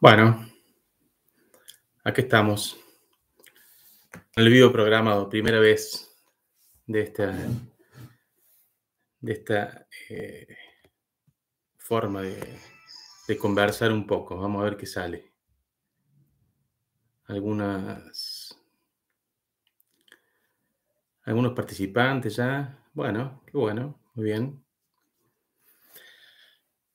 Bueno, aquí estamos. El video programado, primera vez de esta, de esta eh, forma de, conversar un poco. Vamos a ver qué sale. Algunas, algunos participantes ya. Bueno, qué bueno, muy bien.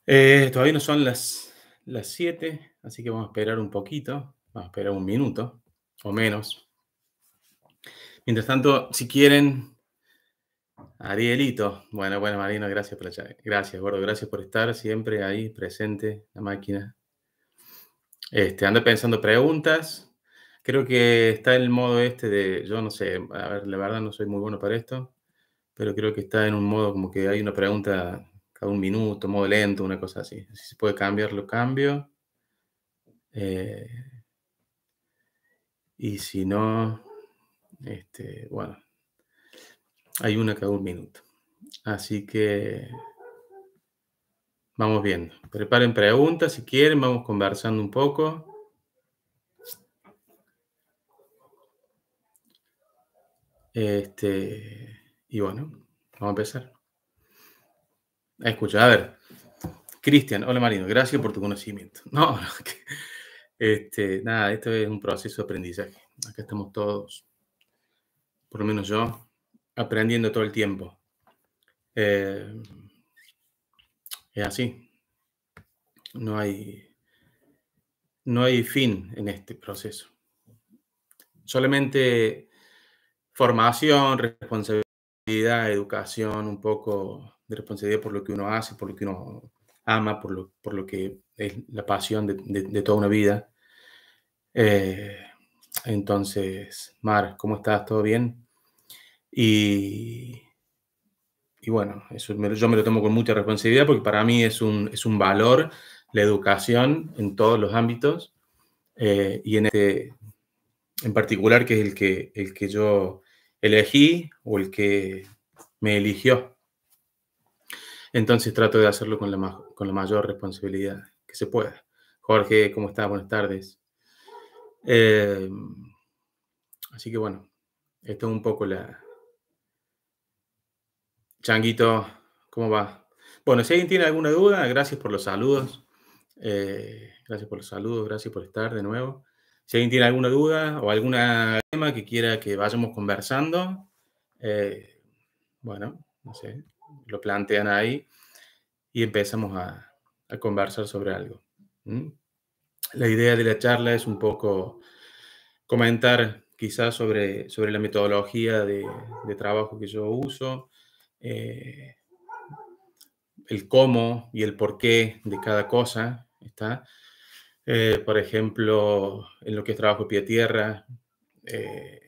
Eh, todavía no son las 7. Así que vamos a esperar un poquito, vamos a esperar un minuto o menos. Mientras tanto, si quieren, Arielito. Bueno, bueno, Marino, gracias por Gracias, gordo, gracias por estar siempre ahí presente, la máquina. Este, ando pensando preguntas. Creo que está el modo este de, yo no sé, a ver, la verdad no soy muy bueno para esto, pero creo que está en un modo como que hay una pregunta cada un minuto, modo lento, una cosa así. Si se puede cambiar, lo cambio. Eh, y si no, este, bueno, hay una cada un minuto. Así que vamos viendo. Preparen preguntas si quieren, vamos conversando un poco. Este, y bueno, vamos a empezar. Escucha, a ver. Cristian, hola Marino, gracias por tu conocimiento. No, no, este, nada, esto es un proceso de aprendizaje. Acá estamos todos, por lo menos yo, aprendiendo todo el tiempo. Eh, es así. No hay, no hay fin en este proceso. Solamente formación, responsabilidad, educación, un poco de responsabilidad por lo que uno hace, por lo que uno ama, por lo, por lo que es la pasión de, toda una vida. Eh, entonces, Mar, ¿cómo estás? ¿Todo bien? Y, bueno, eso yo me lo tomo con mucha responsabilidad porque para mí es un, es un valor la educación en todos los ámbitos eh, y en este en particular que es el que, el que yo elegí o el que me eligió. Entonces trato de hacerlo con la, con la mayor responsabilidad que se pueda. Jorge, ¿cómo estás? Buenas tardes. Eh, así que bueno, esto es un poco la... Changuito, ¿cómo va? Bueno, si alguien tiene alguna duda, gracias por los saludos. Eh, gracias por los saludos, gracias por estar de nuevo. Si alguien tiene alguna duda o algún tema que quiera que vayamos conversando, eh, bueno, no sé, lo plantean ahí y empezamos a, conversar sobre algo. La idea de la charla es un poco comentar quizás sobre, sobre la metodología de, trabajo que yo uso, eh, el cómo y el por qué de cada cosa, ¿está? Eh, por ejemplo, en lo que es trabajo pie-tierra. a eh,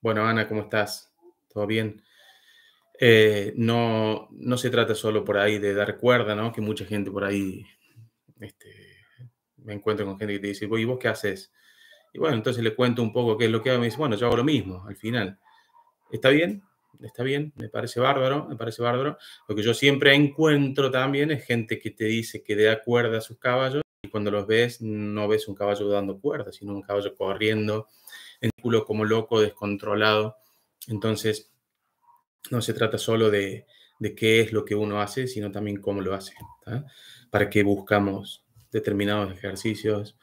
bueno, Ana, ¿cómo estás? ¿Todo bien? Eh, no, se trata solo por ahí de dar cuerda, ¿no? Que mucha gente por ahí este, me encuentro con gente que te dice, ¿y vos qué haces? Y bueno, entonces le cuento un poco qué es lo que hago. Y me dice, bueno, yo hago lo mismo al final. ¿Está bien? Está bien, me parece bárbaro, me parece bárbaro. Lo que yo siempre encuentro también es gente que te dice que da cuerda a sus caballos y cuando los ves no ves un caballo dando cuerda, sino un caballo corriendo en culo como loco, descontrolado. Entonces, no se trata solo de, qué es lo que uno hace, sino también cómo lo hace. ¿Para qué buscamos determinados ejercicios?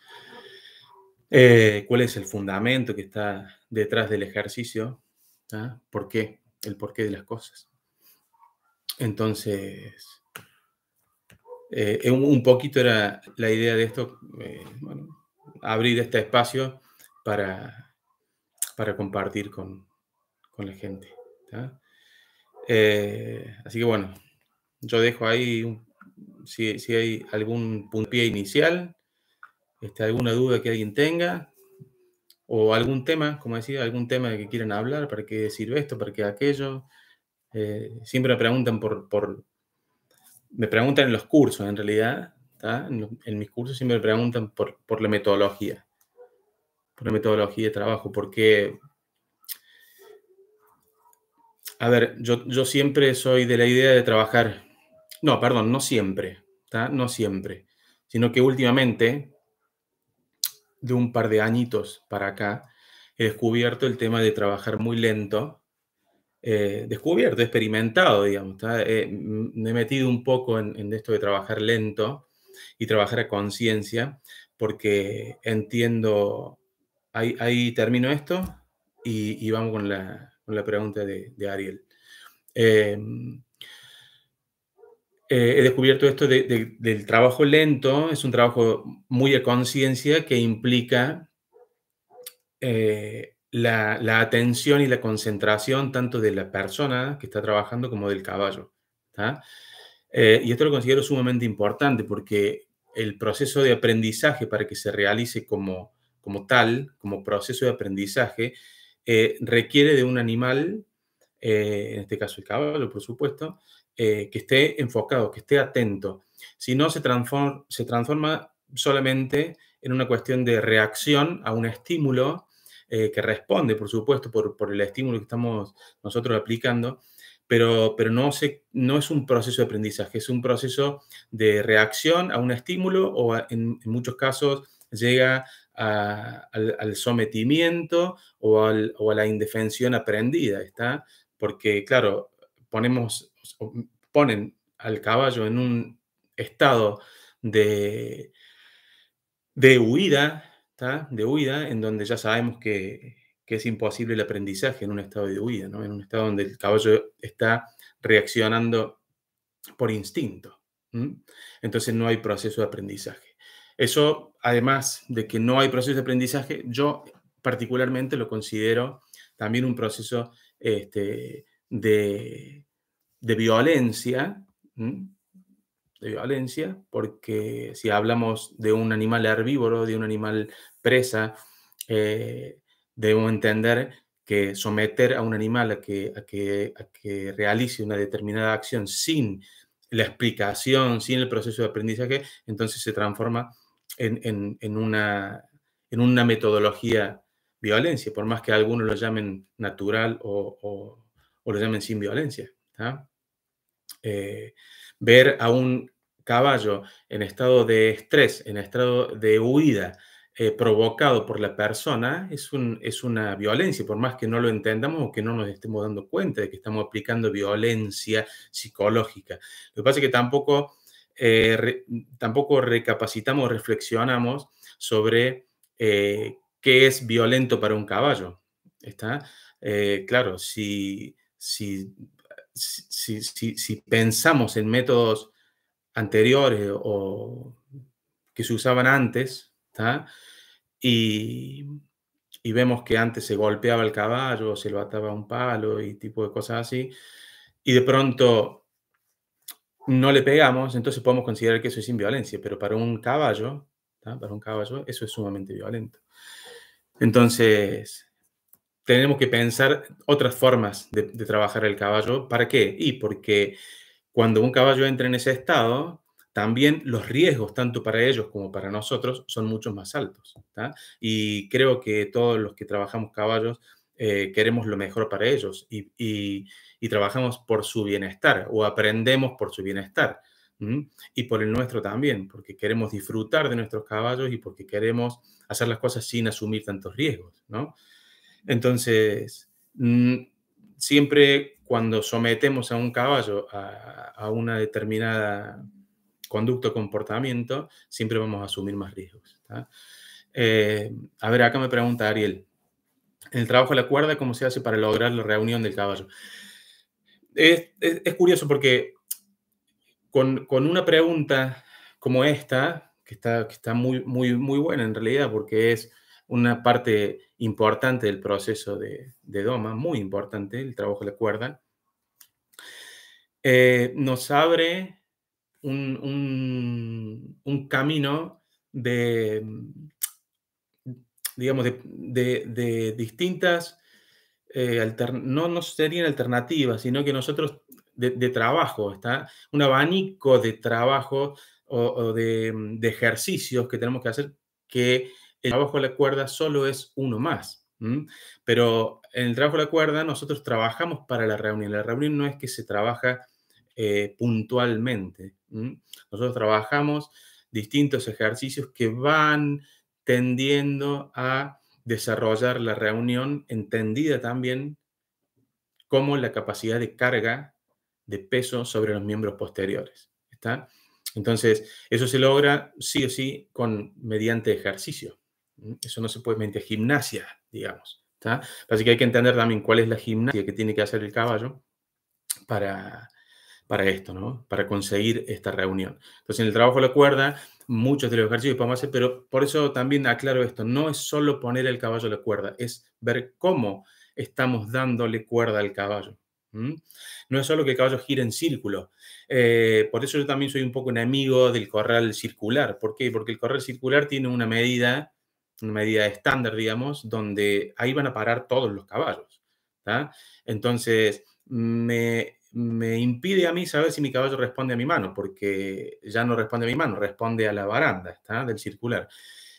Eh, ¿Cuál es el fundamento que está detrás del ejercicio? ¿Por qué? El porqué de las cosas. Entonces, eh, eh, un poquito era la idea de esto, abrir este espacio para, para compartir con, la gente. Eh, así que bueno, yo dejo ahí si, si, hay algún puntapié inicial, este, alguna duda que alguien tenga, o algún tema, como decía, algún tema de que quieran hablar, para qué sirve esto, para qué aquello. Eh, siempre me preguntan por, por, me preguntan en los cursos en realidad, en, en, mis cursos siempre me preguntan por, por la metodología, por la metodología de trabajo, por qué, a ver, yo, siempre soy de la idea de trabajar, no, perdón, no siempre, está, no siempre, sino que últimamente, de un par de añitos para acá, he descubierto el tema de trabajar muy lento, eh, descubierto, experimentado, digamos, eh, me he metido un poco en, esto de trabajar lento y trabajar a conciencia, porque entiendo, ahí, termino esto y, vamos con la, con la pregunta de, Ariel. Em, eh, he descubierto esto del trabajo lento, es un trabajo muy de conciencia que implica eh, la, atención y la concentración tanto de la persona que está trabajando como del caballo. Eh, y esto lo considero sumamente importante porque el proceso de aprendizaje para que se realice como, como tal, como proceso de aprendizaje, eh, requiere de un animal, eh, en este caso el caballo, por supuesto, eh, que esté enfocado, que esté atento. Si no, se transforma, se transforma solamente en una cuestión de reacción a un estímulo que responde, por supuesto, por, el estímulo que estamos nosotros aplicando, pero, pero no, es un proceso de aprendizaje, es un proceso de reacción a un estímulo o en, en muchos casos llega al, sometimiento o, a la indefensión aprendida, ¿está? Porque, claro, ponemos, ponen al caballo en un estado de, de huida, ¿está? De huida, en donde ya sabemos que, es imposible el aprendizaje en un estado de huida, ¿no? En un estado donde el caballo está reaccionando por instinto. Entonces no hay proceso de aprendizaje. Eso, además de que no hay proceso de aprendizaje, yo particularmente lo considero también un proceso este, de, violencia, de violencia, porque si hablamos de un animal herbívoro, de un animal presa, debo eh, debemos entender que someter a un animal a que, a que realice una determinada acción sin la explicación, sin el proceso de aprendizaje, entonces se transforma en, una, metodología violencia, por más que algunos lo llamen natural o, lo llamen sin violencia. Eh, ver a un caballo en estado de estrés, en estado de huida, eh, provocado por la persona, es, un, es una violencia, por más que no lo entendamos o que no nos estemos dando cuenta de que estamos aplicando violencia psicológica. Lo que pasa es que tampoco eh, tampoco recapacitamos, reflexionamos sobre eh, qué es violento para un caballo. ¿Está? Eh, claro, si, si, si, si, pensamos en métodos anteriores o que se usaban antes, ¿está? Y, vemos que antes se golpeaba el caballo, se lo ataba un palo y tipo de cosas así, y de pronto no le pegamos, entonces podemos considerar que eso es sin violencia, pero para un caballo, para un caballo, eso es sumamente violento. Entonces, tenemos que pensar otras formas de, trabajar el caballo. ¿Para qué? Y porque cuando un caballo entra en ese estado, también los riesgos, tanto para ellos como para nosotros, son muchos más altos. Y creo que todos los que trabajamos caballos eh, queremos lo mejor para ellos y, y, trabajamos por su bienestar o aprendemos por su bienestar y por el nuestro también, porque queremos disfrutar de nuestros caballos y porque queremos hacer las cosas sin asumir tantos riesgos, ¿no? Entonces, mm, siempre cuando sometemos a un caballo a, a una determinada conducta o comportamiento, siempre vamos a asumir más riesgos. Eh, a ver, acá me pregunta Ariel, el trabajo de la cuerda, cómo se hace para lograr la reunión del caballo. Es, curioso porque con, una pregunta como esta, que está, que está muy, muy, muy buena en realidad, porque es una parte importante del proceso de, Doma, muy importante, el trabajo de la cuerda, eh, nos abre un camino de, digamos, de, distintas, eh, no, no serían alternativas, sino que nosotros de, trabajo, ¿está? Un abanico de trabajo o, mm, de, ejercicios que tenemos que hacer que el trabajo de la cuerda solo es uno más. Pero en el trabajo de la cuerda nosotros trabajamos para la reunión. La reunión no es que se trabaja eh, puntualmente. Nosotros trabajamos distintos ejercicios que van tendiendo a desarrollar la reunión entendida también como la capacidad de carga de peso sobre los miembros posteriores. ¿está? Entonces, eso se logra sí o sí con, mediante ejercicio. Eso no se puede mediante gimnasia, digamos. ¿está? Así que hay que entender también cuál es la gimnasia que tiene que hacer el caballo para, para esto, ¿no? para conseguir esta reunión. Entonces, en el trabajo de la cuerda muchos de los ejercicios podemos hacer, pero por eso también aclaro esto, no es solo poner el caballo la cuerda, es ver cómo estamos dándole cuerda al caballo. No es solo que el caballo gire en círculo. Eh, por eso yo también soy un poco enemigo del corral circular. ¿Por qué? Porque el corral circular tiene una medida, una medida estándar, digamos, donde ahí van a parar todos los caballos. Entonces, me me impide a mí saber si mi caballo responde a mi mano, porque ya no responde a mi mano, responde a la baranda ¿está? del circular.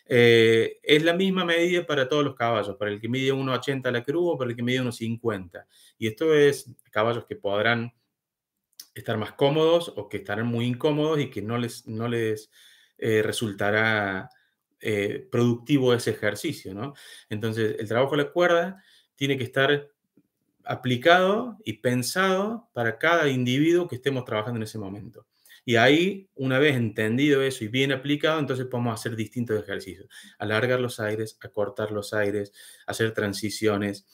Eh, es la misma medida para todos los caballos, para el que mide 1,80 la o para el que mide 1,50. Y esto es caballos que podrán estar más cómodos o que estarán muy incómodos y que no les, no les eh, resultará eh, productivo ese ejercicio, ¿no? Entonces, el trabajo de la cuerda tiene que estar aplicado y pensado para cada individuo que estemos trabajando en ese momento. Y ahí, una vez entendido eso y bien aplicado, entonces podemos hacer distintos ejercicios. Alargar los aires, acortar los aires, hacer transiciones.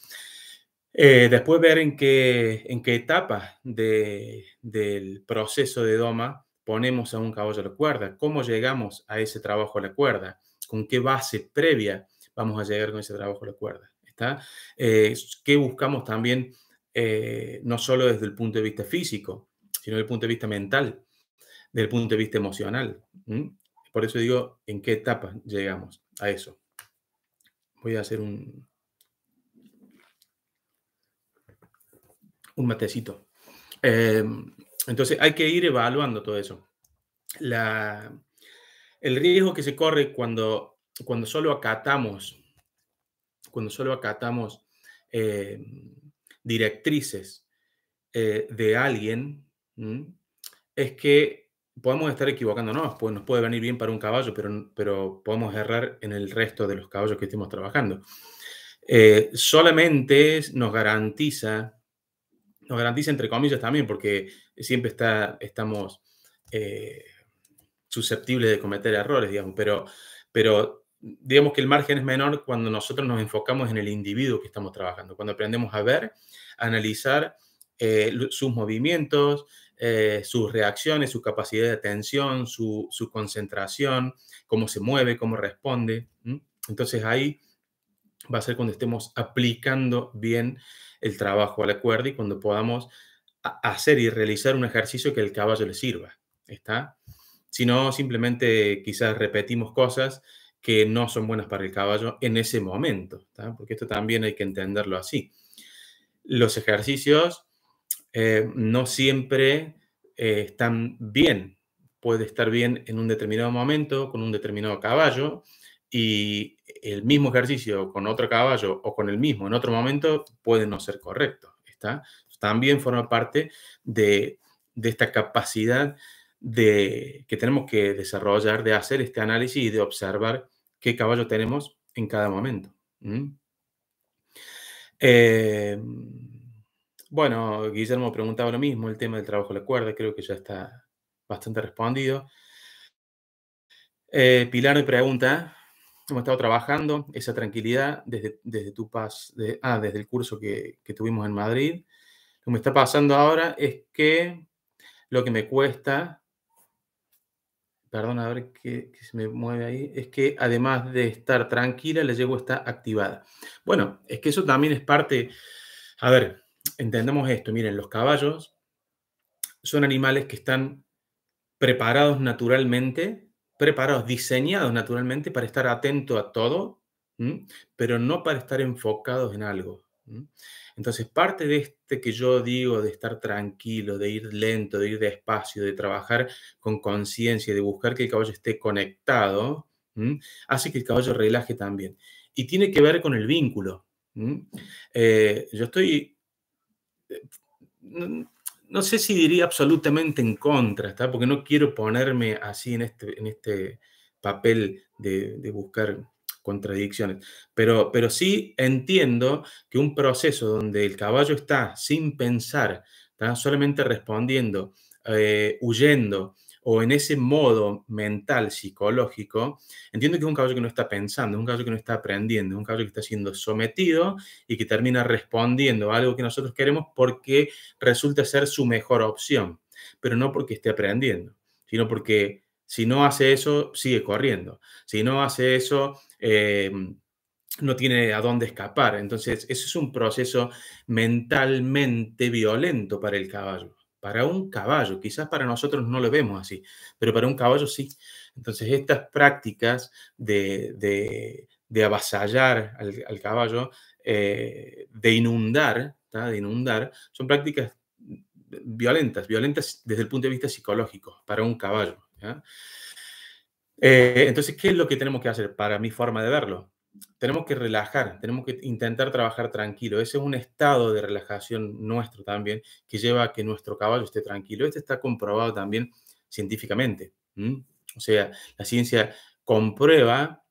Eh, después ver en qué, en qué etapa del proceso de doma ponemos a un caballo a la cuerda, cómo llegamos a ese trabajo a la cuerda, con qué base previa vamos a llegar con ese trabajo a la cuerda. Eh, ¿Qué buscamos también, eh, no solo desde el punto de vista físico, sino desde el punto de vista mental, desde el punto de vista emocional? Por eso digo, ¿en qué etapa llegamos a eso? Voy a hacer un, un matecito. Em, entonces hay que ir evaluando todo eso. La, el riesgo que se corre cuando, cuando solo acatamos cuando solo acatamos eh, directrices eh, de alguien, es que podemos estar equivocándonos, pues nos puede venir bien para un caballo, pero, pero podemos errar en el resto de los caballos que estemos trabajando. Eh, solamente nos garantiza, nos garantiza entre comillas también, porque siempre está, estamos susceptibles de cometer errores, digamos, pero, pero digamos que el margen es menor cuando nosotros nos enfocamos en el individuo que estamos trabajando, cuando aprendemos a ver, a analizar eh, sus movimientos, eh, sus reacciones, su capacidad de atención, su, su concentración, cómo se mueve, cómo responde. Entonces ahí va a ser cuando estemos aplicando bien el trabajo a la cuerda y cuando podamos hacer y realizar un ejercicio que el caballo le sirva. ¿Está? Si no, simplemente quizás repetimos cosas que no son buenas para el caballo en ese momento, porque esto también hay que entenderlo así. Los ejercicios eh, no siempre eh, están bien, puede estar bien en un determinado momento con un determinado caballo y el mismo ejercicio con otro caballo o con el mismo en otro momento puede no ser correcto. ¿está? También forma parte de, esta capacidad de, que tenemos que desarrollar de hacer este análisis y de observar qué caballo tenemos en cada momento. Eh, bueno, Guillermo preguntaba lo mismo, el tema del trabajo de la cuerda, creo que ya está bastante respondido. Eh, Pilar me pregunta, ¿cómo estado trabajando esa tranquilidad desde, tu paz, ah, desde el curso que, que, tuvimos en Madrid. Lo que me está pasando ahora es que lo que me cuesta perdón, a ver qué, se me mueve ahí, es que además de estar tranquila, la yegua está activada. Bueno, es que eso también es parte, a ver, entendamos esto, miren, los caballos son animales que están preparados naturalmente, preparados, diseñados naturalmente para estar atento a todo, pero no para estar enfocados en algo. Entonces, parte de este que yo digo de estar tranquilo, de ir lento, de ir despacio, de trabajar con conciencia, de buscar que el caballo esté conectado, hace que el caballo relaje también. Y tiene que ver con el vínculo. Eh, yo estoy, eh, no, sé si diría absolutamente en contra, ¿está? porque no quiero ponerme así en este, en este papel de, de buscar contradicciones. Pero, pero sí entiendo que un proceso donde el caballo está sin pensar, está solamente respondiendo, eh, huyendo o en ese modo mental, psicológico, entiendo que es un caballo que no está pensando, es un caballo que no está aprendiendo, es un caballo que está siendo sometido y que termina respondiendo a algo que nosotros queremos porque resulta ser su mejor opción, pero no porque esté aprendiendo, sino porque si no hace eso, sigue corriendo. Si no hace eso, em, no tiene a dónde escapar. Entonces, eso es un proceso mentalmente violento para el caballo. Para un caballo, quizás para nosotros no lo vemos así, pero para un caballo sí. Entonces, estas prácticas de, avasallar al, caballo, eh, de inundar, de inundar, son prácticas violentas, violentas desde el punto de vista psicológico para un caballo. Eh, entonces, ¿qué es lo que tenemos que hacer para mi forma de verlo? Tenemos que relajar, tenemos que intentar trabajar tranquilo. Ese es un estado de relajación nuestro también que lleva a que nuestro caballo esté tranquilo. Este está comprobado también científicamente. O sea, la ciencia comprueba,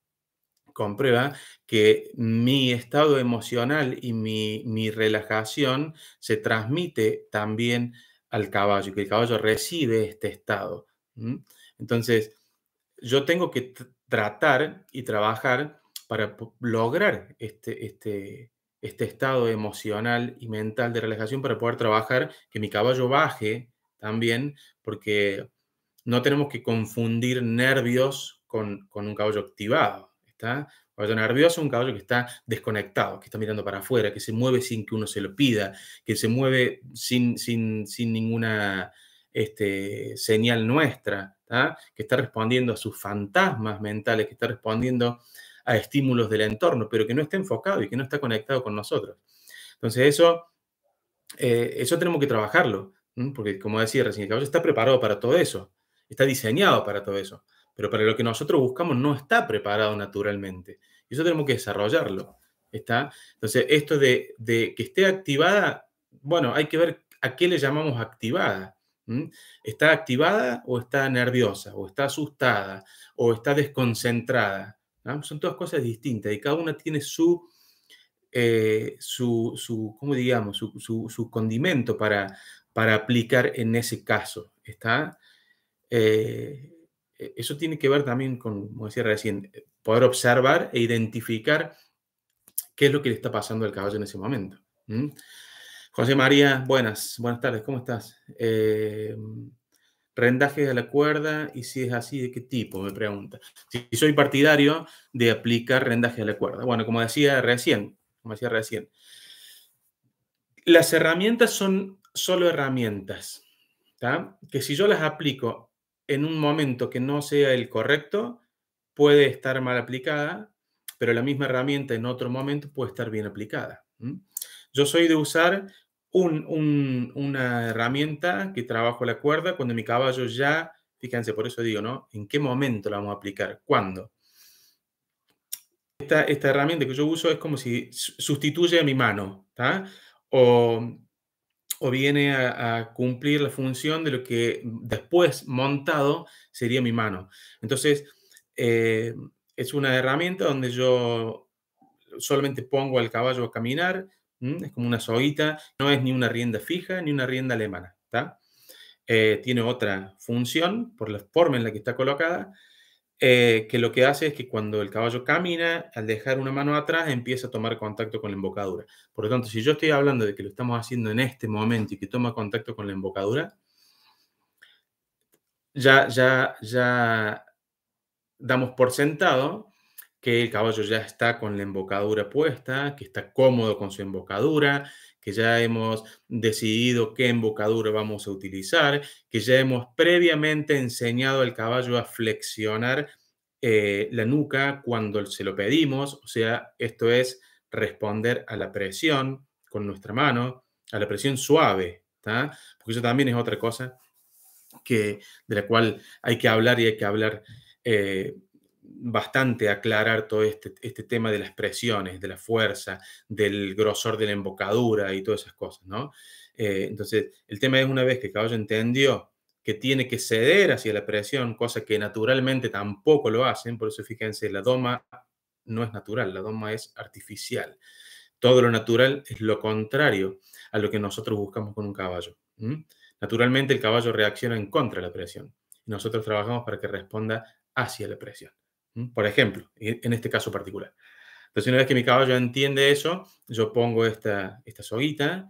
comprueba que mi estado emocional y mi, relajación se transmite también al caballo, que el caballo recibe este estado. Entonces, yo tengo que tratar y trabajar para lograr este, este, este, estado emocional y mental de relajación para poder trabajar, que mi caballo baje también, porque no tenemos que confundir nervios con, un caballo activado. ¿está? Un caballo nervioso es un caballo que está desconectado, que está mirando para afuera, que se mueve sin que uno se lo pida, que se mueve sin, ninguna este, señal nuestra. ¿ah? que está respondiendo a sus fantasmas mentales, que está respondiendo a estímulos del entorno, pero que no está enfocado y que no está conectado con nosotros. Entonces eso, eh, eso tenemos que trabajarlo, porque como decía recién, el caballo está preparado para todo eso, está diseñado para todo eso, pero para lo que nosotros buscamos no está preparado naturalmente. Y eso tenemos que desarrollarlo. ¿está? Entonces esto de que esté activada, bueno, hay que ver a qué le llamamos activada. ¿Está activada o está nerviosa? ¿O está asustada? ¿O está desconcentrada? ¿Ah? Son todas cosas distintas y cada una tiene su, eh, su, digamos? Su, condimento para, para aplicar en ese caso. Eh, e, eso tiene que ver también con, como decía recién, poder observar e identificar qué es lo que le está pasando al caballo en ese momento. José María, buenas, buenas tardes, ¿cómo estás? ¿Rendaje eh, rendajes a la cuerda y si es así, ¿de qué tipo? Me pregunta. Si soy partidario de aplicar rendaje a la cuerda. Bueno, como decía recién, como decía recién, las herramientas son solo herramientas, que si yo las aplico en un momento que no sea el correcto, puede estar mal aplicada, pero la misma herramienta en otro momento puede estar bien aplicada. Yo soy de usar una herramienta que trabajo la cuerda cuando mi caballo ya, fíjense, por eso digo, ¿no? ¿En qué momento la vamos a aplicar? ¿Cuándo? Esta, herramienta que yo uso es como si sustituye a mi mano, ¿está? O, viene a, cumplir la función de lo que después montado sería mi mano. Entonces, eh, es una herramienta donde yo solamente pongo al caballo a caminar, es como una soguita, no es ni una rienda fija ni una rienda alemana. Eh, tiene otra función por la forma en la que está colocada, eh, que lo que hace es que cuando el caballo camina, al dejar una mano atrás, empieza a tomar contacto con la embocadura. Por lo tanto, si yo estoy hablando de que lo estamos haciendo en este momento y que toma contacto con la embocadura, ya, ya, ya damos por sentado que el caballo ya está con la embocadura puesta, que está cómodo con su embocadura, que ya hemos decidido qué embocadura vamos a utilizar, que ya hemos previamente enseñado al caballo a flexionar eh, la nuca cuando se lo pedimos, o sea, esto es responder a la presión con nuestra mano, a la presión suave, ¿está? porque eso también es otra cosa que, de la cual hay que hablar y hay que hablar. Eh, bastante aclarar todo este, este, tema de las presiones, de la fuerza, del grosor de la embocadura y todas esas cosas, ¿no? Eh, entonces, el tema es una vez que el Caballo entendió que tiene que ceder hacia la presión, cosa que naturalmente tampoco lo hacen, por eso fíjense, la doma no es natural, la doma es artificial. Todo lo natural es lo contrario a lo que nosotros buscamos con un caballo. Naturalmente el caballo reacciona en contra de la presión. Nosotros trabajamos para que responda hacia la presión por ejemplo, en este caso particular. Entonces, una vez que mi caballo entiende eso, yo pongo esta, esta soguita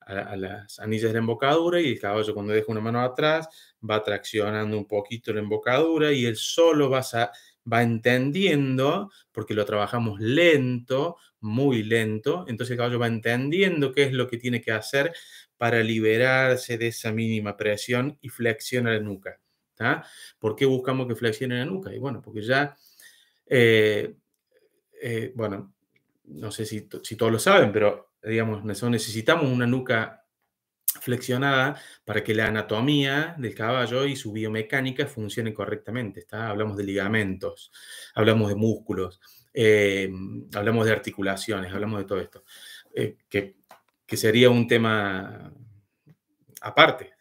a, las anillas de la embocadura y el caballo cuando dejo una mano atrás va traccionando un poquito la embocadura y él solo va, va entendiendo, porque lo trabajamos lento, muy lento, entonces el caballo va entendiendo qué es lo que tiene que hacer para liberarse de esa mínima presión y flexiona la nuca. ¿Por qué buscamos que flexione la nuca? Y bueno, porque ya, eh, eh, bueno, no sé si, todos lo saben, pero digamos, necesitamos una nuca flexionada para que la anatomía del caballo y su biomecánica funcionen correctamente. ¿está? Hablamos de ligamentos, hablamos de músculos, eh, hablamos de articulaciones, hablamos de todo esto, que, sería un tema aparte,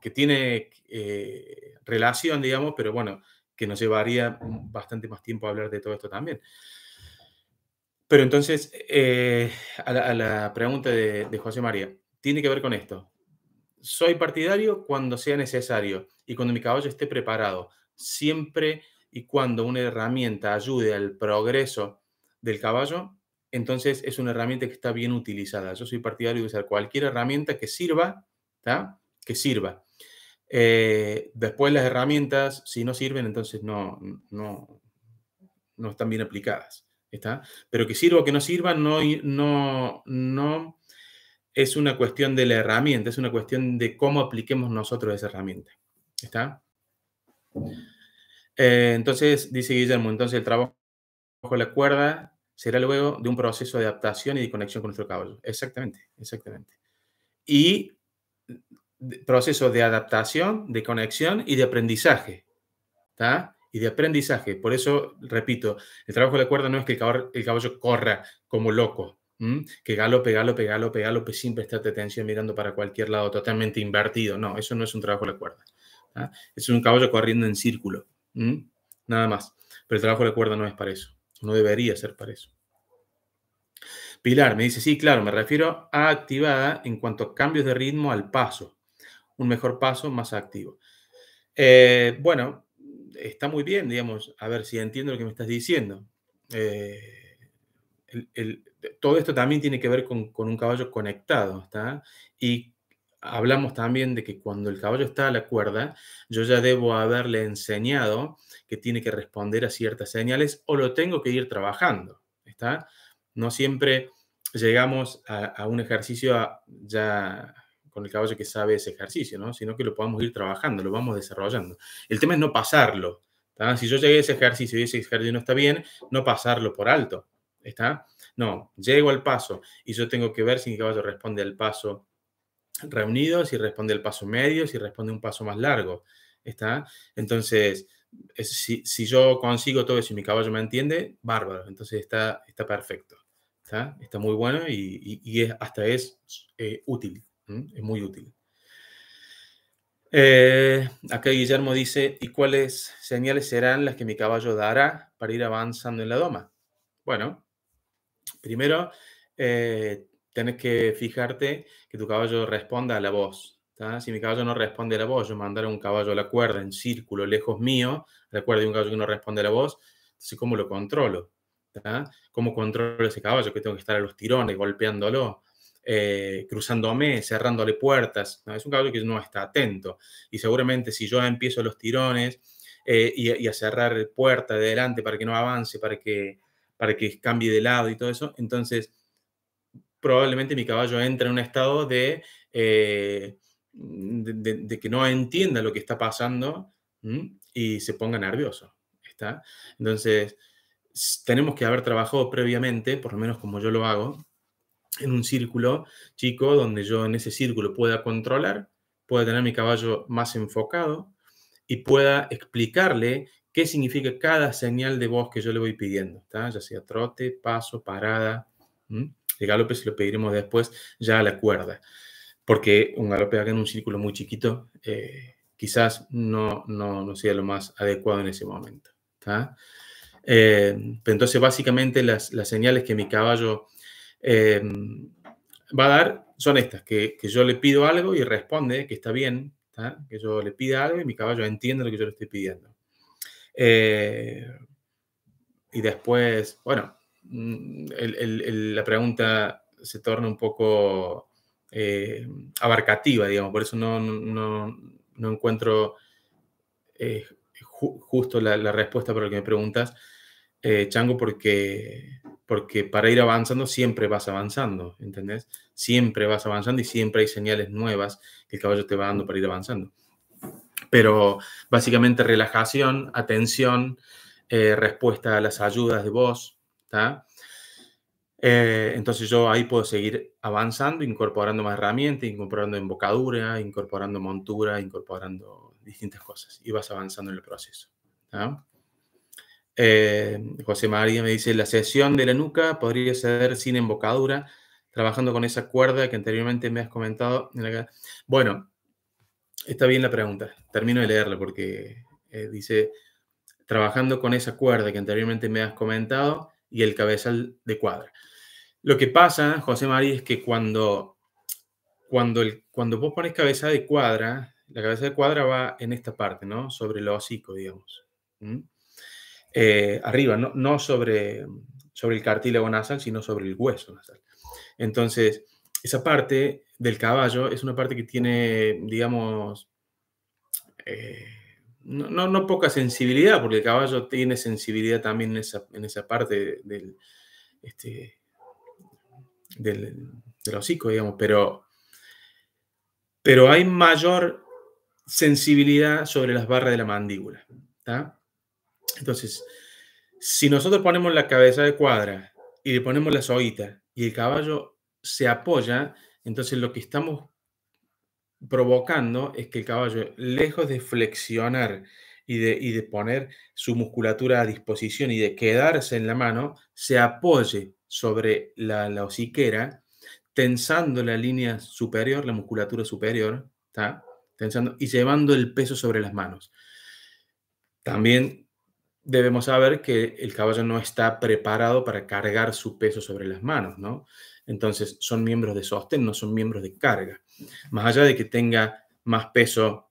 que, tiene eh, relación, digamos, pero bueno, que nos llevaría bastante más tiempo hablar de todo esto también. Pero entonces, eh, a, la, pregunta de, José María, tiene que ver con esto. Soy partidario cuando sea necesario y cuando mi caballo esté preparado, siempre y cuando una herramienta ayude al progreso del caballo, entonces es una herramienta que está bien utilizada. Yo soy partidario de usar cualquier herramienta que sirva que sirva. Eh, después las herramientas, si no sirven, entonces no, no, están bien aplicadas. ¿está? Pero que sirva o que no sirva no, no, no es una cuestión de la herramienta, es una cuestión de cómo apliquemos nosotros esa herramienta. ¿Está? Eh, entonces, dice Guillermo, entonces el trabajo con la cuerda será luego de un proceso de adaptación y de conexión con nuestro caballo. Exactamente, exactamente. Y proceso de adaptación, de conexión y de aprendizaje. Y de aprendizaje. Por eso, repito, el trabajo de cuerda no es que el caballo, corra como loco, que galope, galope, galope, galope sin prestarte atención mirando para cualquier lado, totalmente invertido. No, eso no es un trabajo de cuerda. Es un caballo corriendo en círculo. Nada más. Pero el trabajo de cuerda no es para eso. No debería ser para eso. Pilar me dice, sí, claro, me refiero a activada en cuanto a cambios de ritmo al paso. Un mejor paso, más activo. Eh, bueno, está muy bien, digamos, a ver si entiendo lo que me estás diciendo. Eh, todo esto también tiene que ver con, con un caballo conectado, ¿está? Y hablamos también de que cuando el caballo está a la cuerda, yo ya debo haberle enseñado que tiene que responder a ciertas señales o lo tengo que ir trabajando, ¿está? No siempre llegamos a, un ejercicio ya con el caballo que sabe ese ejercicio, ¿no? sino que lo podamos ir trabajando, lo vamos desarrollando. El tema es no pasarlo. Si yo llegué a ese ejercicio y ese ejercicio no está bien, no pasarlo por alto. ¿Está? No, llego al paso y yo tengo que ver si mi caballo responde al paso reunido, si responde al paso medio, si responde un paso más largo. ¿Está? Entonces, si, si yo consigo todo eso y mi caballo me entiende, bárbaro. Entonces está, está perfecto. Está, está muy bueno y, hasta es eh, útil, es muy útil. Eh, acá Guillermo dice, ¿y cuáles señales serán las que mi caballo dará para ir avanzando en la doma? Bueno, primero, eh, tenés que fijarte que tu caballo responda a la voz. Si mi caballo no responde a la voz, yo mandaré un caballo a la cuerda en círculo lejos mío, a la de un caballo que no responde a la voz, entonces ¿cómo lo controlo? ¿Cómo controlo ese caballo que tengo que estar a los tirones, golpeándolo, eh, cruzándome, cerrándole puertas? Es un caballo que no está atento. Y seguramente si yo empiezo a los tirones eh, y, a cerrar puerta de adelante para que no avance, para que, para que cambie de lado y todo eso, entonces probablemente mi caballo entra en un estado de, eh, de, que no entienda lo que está pasando y se ponga nervioso. ¿está? Entonces, tenemos que haber trabajado previamente, por lo menos como yo lo hago, en un círculo chico donde yo en ese círculo pueda controlar, pueda tener mi caballo más enfocado y pueda explicarle qué significa cada señal de voz que yo le voy pidiendo, está ya sea trote, paso, parada. El galope se lo pediremos después ya a la cuerda, porque un galope acá en un círculo muy chiquito eh, quizás no, no, no, sea lo más adecuado en ese momento. Eh, entonces, básicamente las, señales que mi caballo eh, va a dar son estas, que, yo le pido algo y responde que está bien, que yo le pida algo y mi caballo entiende lo que yo le estoy pidiendo. Eh, y después, bueno, mm, la pregunta se torna un poco abarcativa, digamos, por eso no, no, encuentro... justo la, la, respuesta para lo que me preguntas, eh, Chango, porque, porque para ir avanzando siempre vas avanzando, ¿entendés? Siempre vas avanzando y siempre hay señales nuevas que el caballo te va dando para ir avanzando. Pero básicamente relajación, atención, eh, respuesta a las ayudas de voz, ¿está? Eh, entonces yo ahí puedo seguir avanzando, incorporando más herramientas, incorporando embocadura, incorporando montura, incorporando distintas cosas y vas avanzando en el proceso. ¿ta? Eh, José María me dice, la sesión de la nuca podría ser sin embocadura, trabajando con esa cuerda que anteriormente me has comentado. Bueno, está bien la pregunta. Termino de leerla porque eh, dice, trabajando con esa cuerda que anteriormente me has comentado y el cabezal de cuadra. Lo que pasa, José María, es que cuando, cuando, el, cuando vos pones cabeza de cuadra, la cabeza de cuadra va en esta parte, ¿no? Sobre el hocico, digamos. Eh, arriba, no, sobre, sobre el cartílago nasal, sino sobre el hueso nasal. Entonces, esa parte del caballo es una parte que tiene, digamos, eh, no, poca sensibilidad, porque el caballo tiene sensibilidad también en esa, parte del, este, del, hocico, digamos, pero, pero hay mayor sensibilidad sobre las barras de la mandíbula. ¿Está? Entonces, si nosotros ponemos la cabeza de cuadra y le ponemos la soguita y el caballo se apoya, entonces lo que estamos provocando es que el caballo, lejos de flexionar y de, de poner su musculatura a disposición y de quedarse en la mano, se apoye sobre la, la hociquera, tensando la línea superior, la musculatura superior, y llevando el peso sobre las manos. También debemos saber que el caballo no está preparado para cargar su peso sobre las manos, ¿no? Entonces son miembros de sostén, no son miembros de carga. Más allá de que tenga más peso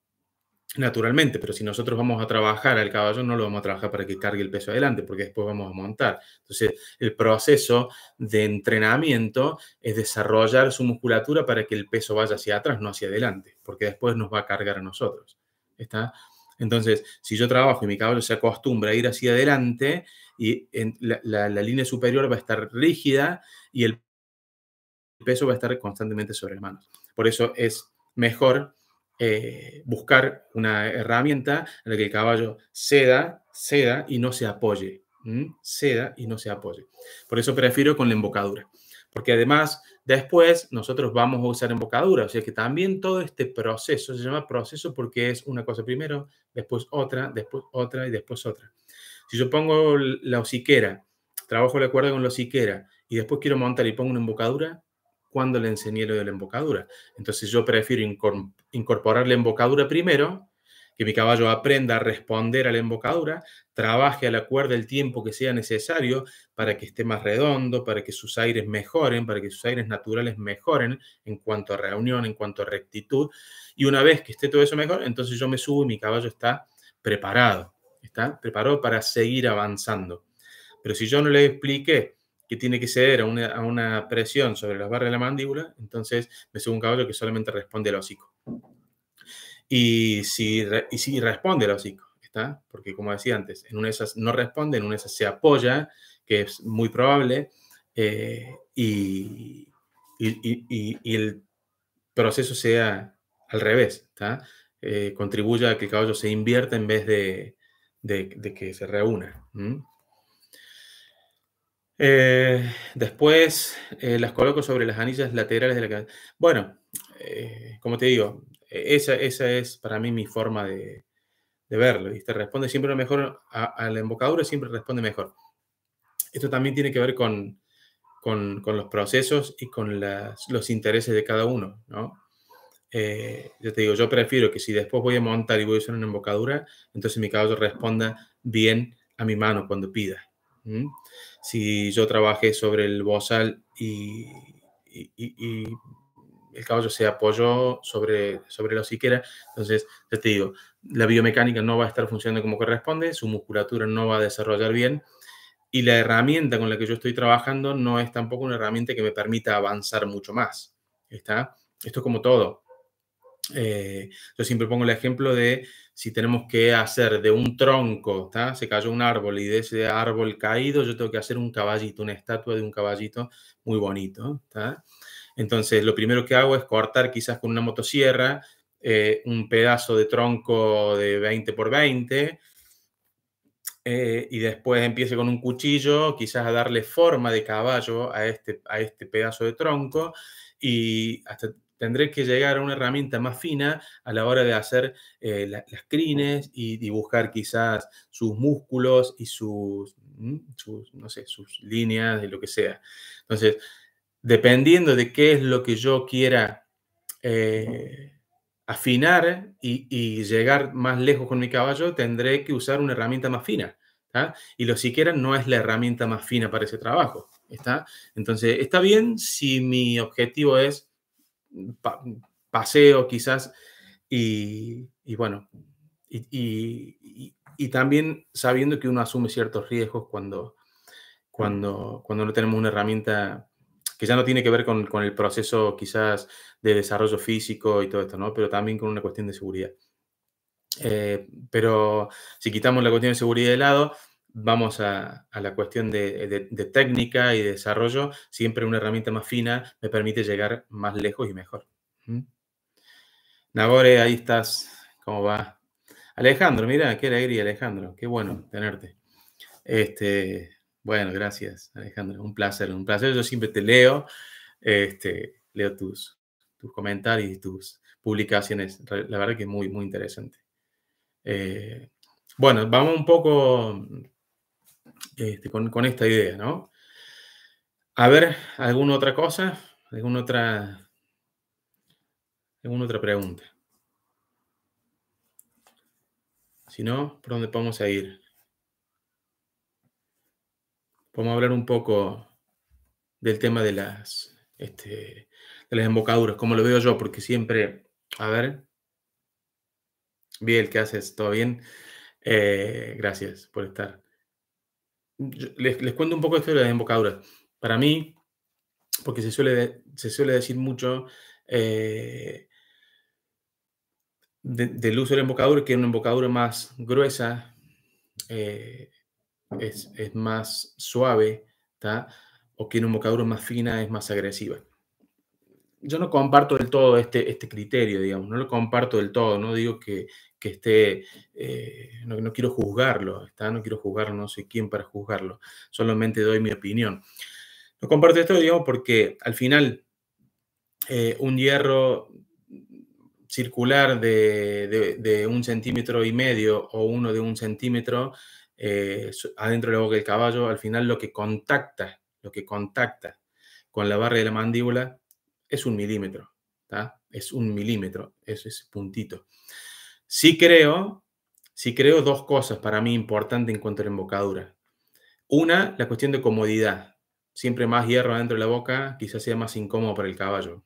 naturalmente, pero si nosotros vamos a trabajar al caballo, no lo vamos a trabajar para que cargue el peso adelante, porque después vamos a montar. Entonces, el proceso de entrenamiento es desarrollar su musculatura para que el peso vaya hacia atrás, no hacia adelante, porque después nos va a cargar a nosotros. ¿Está? Entonces, si yo trabajo y mi caballo se acostumbra a ir hacia adelante, y en la, línea superior va a estar rígida y el peso va a estar constantemente sobre las manos. Por eso es mejor eh, buscar una herramienta en la que el caballo ceda, ceda y no se apoye. Ceda y no se apoye. Por eso prefiero con la embocadura. Porque además Después nosotros vamos a usar embocadura, o sea que también todo este proceso se llama proceso porque es una cosa primero, después otra, después otra y después otra. Si yo pongo la osiquera, trabajo la cuerda con la osiquera y después quiero montar y pongo una embocadura, ¿cuándo le enseñé lo de la embocadura? Entonces yo prefiero incorporar la embocadura primero que mi caballo aprenda a responder a la embocadura, trabaje a la cuerda el tiempo que sea necesario para que esté más redondo, para que sus aires mejoren, para que sus aires naturales mejoren en cuanto a reunión, en cuanto a rectitud. Y una vez que esté todo eso mejor, entonces yo me subo y mi caballo está preparado, está preparado para seguir avanzando. Pero si yo no le expliqué que tiene que ceder a una, presión sobre las barras de la mandíbula, entonces me subo un caballo que solamente responde al hocico. Y si, si responde el hocico, ¿está? Porque como decía antes, en una de esas no responde, en una de esas se apoya, que es muy probable, eh, y, el proceso sea al revés, ¿está? Eh, contribuya a que el caballo se invierta en vez de, que se reúna. Eh, después las coloco sobre las anillas laterales de la cadena. Bueno, como te digo, e-, esa, es para mí mi forma de, verlo. verlo. te Responde siempre mejor a, la embocadura, siempre responde mejor. Esto también tiene que ver con, los procesos y con los intereses de cada uno. Eh, yo te digo, yo prefiero que si después voy a montar y voy a hacer una embocadura, entonces mi caballo responda bien a mi mano cuando pida. Si yo trabajé sobre el bozal y el caballo se apoyó sobre, sobre la siquiera. Entonces, ya te digo, la biomecánica no va a estar funcionando como corresponde, su musculatura no va a desarrollar bien y la herramienta con la que yo estoy trabajando no es tampoco una herramienta que me permita avanzar mucho más. ¿está? Esto es como todo. Eh, yo siempre pongo el ejemplo de si tenemos que hacer de un tronco, ¿está? se cayó un árbol y de ese árbol caído yo tengo que hacer un caballito, una estatua de un caballito muy bonito. ¿está? Entonces, lo primero que hago es cortar quizás con una motosierra eh, un pedazo de tronco de 20 por 20 eh, y después empiece con un cuchillo quizás a darle forma de caballo a este, a este pedazo de tronco y hasta tendré que llegar a una herramienta más fina a la hora de hacer eh, las crines y dibujar quizás sus músculos y sus, mm, sus, no sé, sus líneas y lo que sea. Entonces, dependiendo de qué es lo que yo quiera eh, afinar y, llegar más lejos con mi caballo, tendré que usar una herramienta más fina. Y lo siquiera no es la herramienta más fina para ese trabajo. ¿está? Entonces, está bien si mi objetivo es paseo quizás y, bueno, y, también sabiendo que uno asume ciertos riesgos cuando, cuando, cuando no tenemos una herramienta que ya no tiene que ver con, el proceso quizás de desarrollo físico y todo esto, ¿no? Pero también con una cuestión de seguridad. Eh, pero si quitamos la cuestión de seguridad de lado, vamos a, la cuestión de, técnica y desarrollo. Siempre una herramienta más fina me permite llegar más lejos y mejor. ¿Mm? Nagore, ahí estás. ¿Cómo va? Alejandro, mira, qué alegría, Alejandro. Qué bueno tenerte. Este, bueno, gracias, Alejandro. Un placer, un placer. Yo siempre te leo, este, leo tus, tus comentarios y tus publicaciones. La verdad que es muy, muy interesante. Eh, bueno, vamos un poco este, con, esta idea, ¿no? A ver, ¿alguna otra cosa? ¿Alguna otra, alguna otra pregunta? Si no, ¿por dónde podemos ir? Vamos a hablar un poco del tema de las, este, de las embocaduras, como lo veo yo, porque siempre, a ver, bien, ¿qué haces? ¿Todo bien? Eh, gracias por estar. les, cuento un poco esto de las embocaduras. Para mí, porque se suele, se suele decir mucho eh, del uso de la embocadura, que es una embocadura más gruesa, eh, es, más suave, ¿tá? o quien un bocadura más fina es más agresiva. Yo no comparto del todo este, este criterio, digamos, no lo comparto del todo, no digo que, esté, eh, no, quiero juzgarlo, ¿está? no quiero juzgarlo, no sé quién para juzgarlo, solamente doy mi opinión. No comparto esto, digamos, porque al final eh, un hierro circular de, de, un centímetro y medio o uno de un centímetro eh, adentro de la boca del caballo, al final lo que contacta, lo que contacta con la barra de la mandíbula es un milímetro, Es un milímetro, es ese puntito. Sí creo, sí creo dos cosas para mí importantes en cuanto a la embocadura. Una, la cuestión de comodidad. Siempre más hierro adentro de la boca quizás sea más incómodo para el caballo.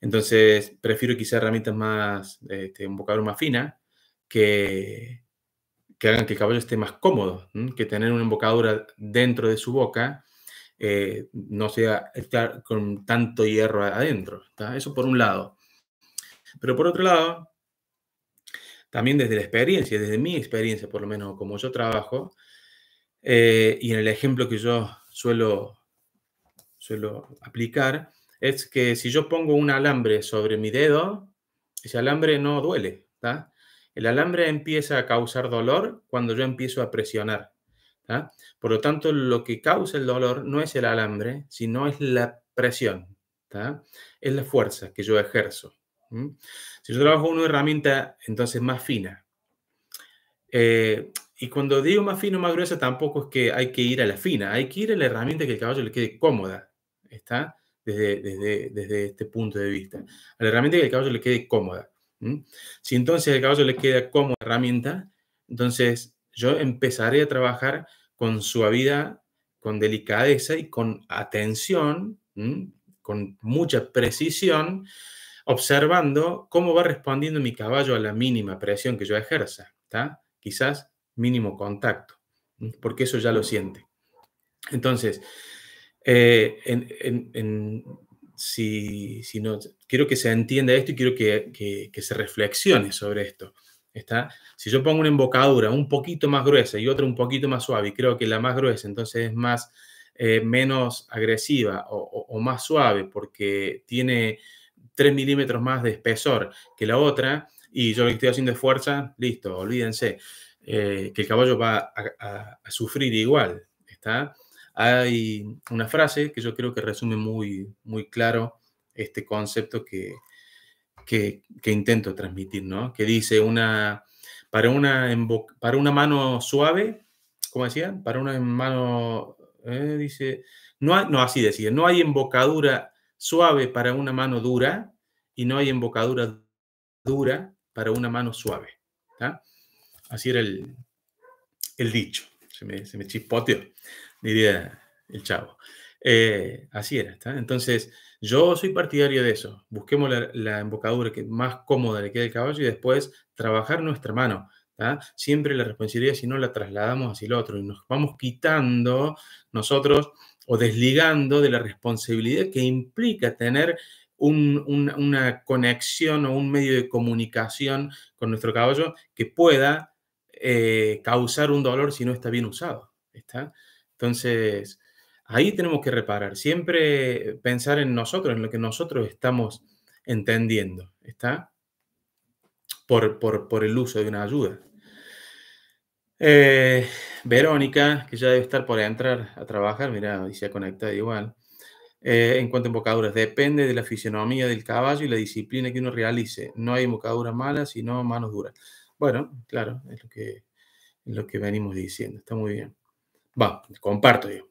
Entonces, prefiero quizás herramientas más, este, un más fina, que, que hagan que el caballo esté más cómodo, que tener una embocadura dentro de su boca eh, no sea estar con tanto hierro adentro. Eso por un lado. Pero por otro lado, también desde la experiencia, desde mi experiencia, por lo menos como yo trabajo, eh, y en el ejemplo que yo suelo, suelo aplicar, es que si yo pongo un alambre sobre mi dedo, ese alambre no duele, está el alambre empieza a causar dolor cuando yo empiezo a presionar. Por lo tanto, lo que causa el dolor no es el alambre, sino es la presión. Es la fuerza que yo ejerzo. Si yo trabajo una herramienta, entonces más fina. Eh, y cuando digo más fino, más gruesa, tampoco es que hay que ir a la fina, hay que ir a la herramienta que el caballo le quede cómoda. ¿Está? Desde, desde, desde este punto de vista. A la herramienta que el caballo le quede cómoda. Si entonces el caballo le queda como herramienta, entonces yo empezaré a trabajar con suavidad, con delicadeza y con atención, con mucha precisión, observando cómo va respondiendo mi caballo a la mínima presión que yo ejerza, quizás mínimo contacto, porque eso ya lo siente. Entonces, eh, en, si, no, quiero que se entienda esto y quiero que, se reflexione sobre esto. ¿está? Si yo pongo una embocadura un poquito más gruesa y otra un poquito más suave y creo que la más gruesa entonces es más, eh, menos agresiva o, más suave porque tiene 3 milímetros más de espesor que la otra y yo le estoy haciendo fuerza, listo, olvídense, eh, que el caballo va a, a sufrir igual. ¿está? hay una frase que yo creo que resume muy, muy claro este concepto que, intento transmitir, ¿no? Que dice una, para una, para una mano suave, ¿cómo decía, para una mano, ¿eh? dice, no, no, así decía, no hay embocadura suave para una mano dura y no hay embocadura dura para una mano suave. Así era el, dicho, se me, se me chispoteó diría el chavo. Eh, así era, ¿está? Entonces, yo soy partidario de eso. Busquemos la, embocadura que más cómoda le quede al caballo y después trabajar nuestra mano. ¿está? Siempre la responsabilidad, si no, la trasladamos hacia el otro y nos vamos quitando nosotros o desligando de la responsabilidad que implica tener una conexión o un medio de comunicación con nuestro caballo que pueda eh, causar un dolor si no está bien usado. ¿está? Entonces, ahí tenemos que reparar, siempre pensar en nosotros, en lo que nosotros estamos entendiendo, ¿está? Por, el uso de una ayuda. Eh, Verónica, que ya debe estar por entrar a trabajar, mira, dice conectada igual. Eh, en cuanto a embocaduras, depende de la fisionomía del caballo y la disciplina que uno realice. No hay embocaduras malas, sino manos duras. Bueno, claro, es lo que, es lo que venimos diciendo. Está muy bien. Va, comparto yo.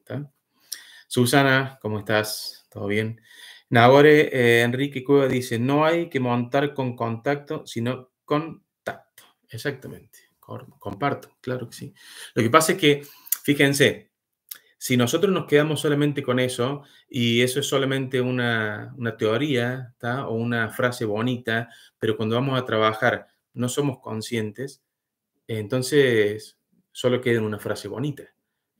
Susana, ¿cómo estás? ¿Todo bien? Nagore eh, Enrique Cueva dice, no hay que montar con contacto, sino con tacto. Exactamente. Comparto, claro que sí. Lo que pasa es que, fíjense, si nosotros nos quedamos solamente con eso, y eso es solamente una, teoría o una frase bonita, pero cuando vamos a trabajar no somos conscientes, entonces solo queda en una frase bonita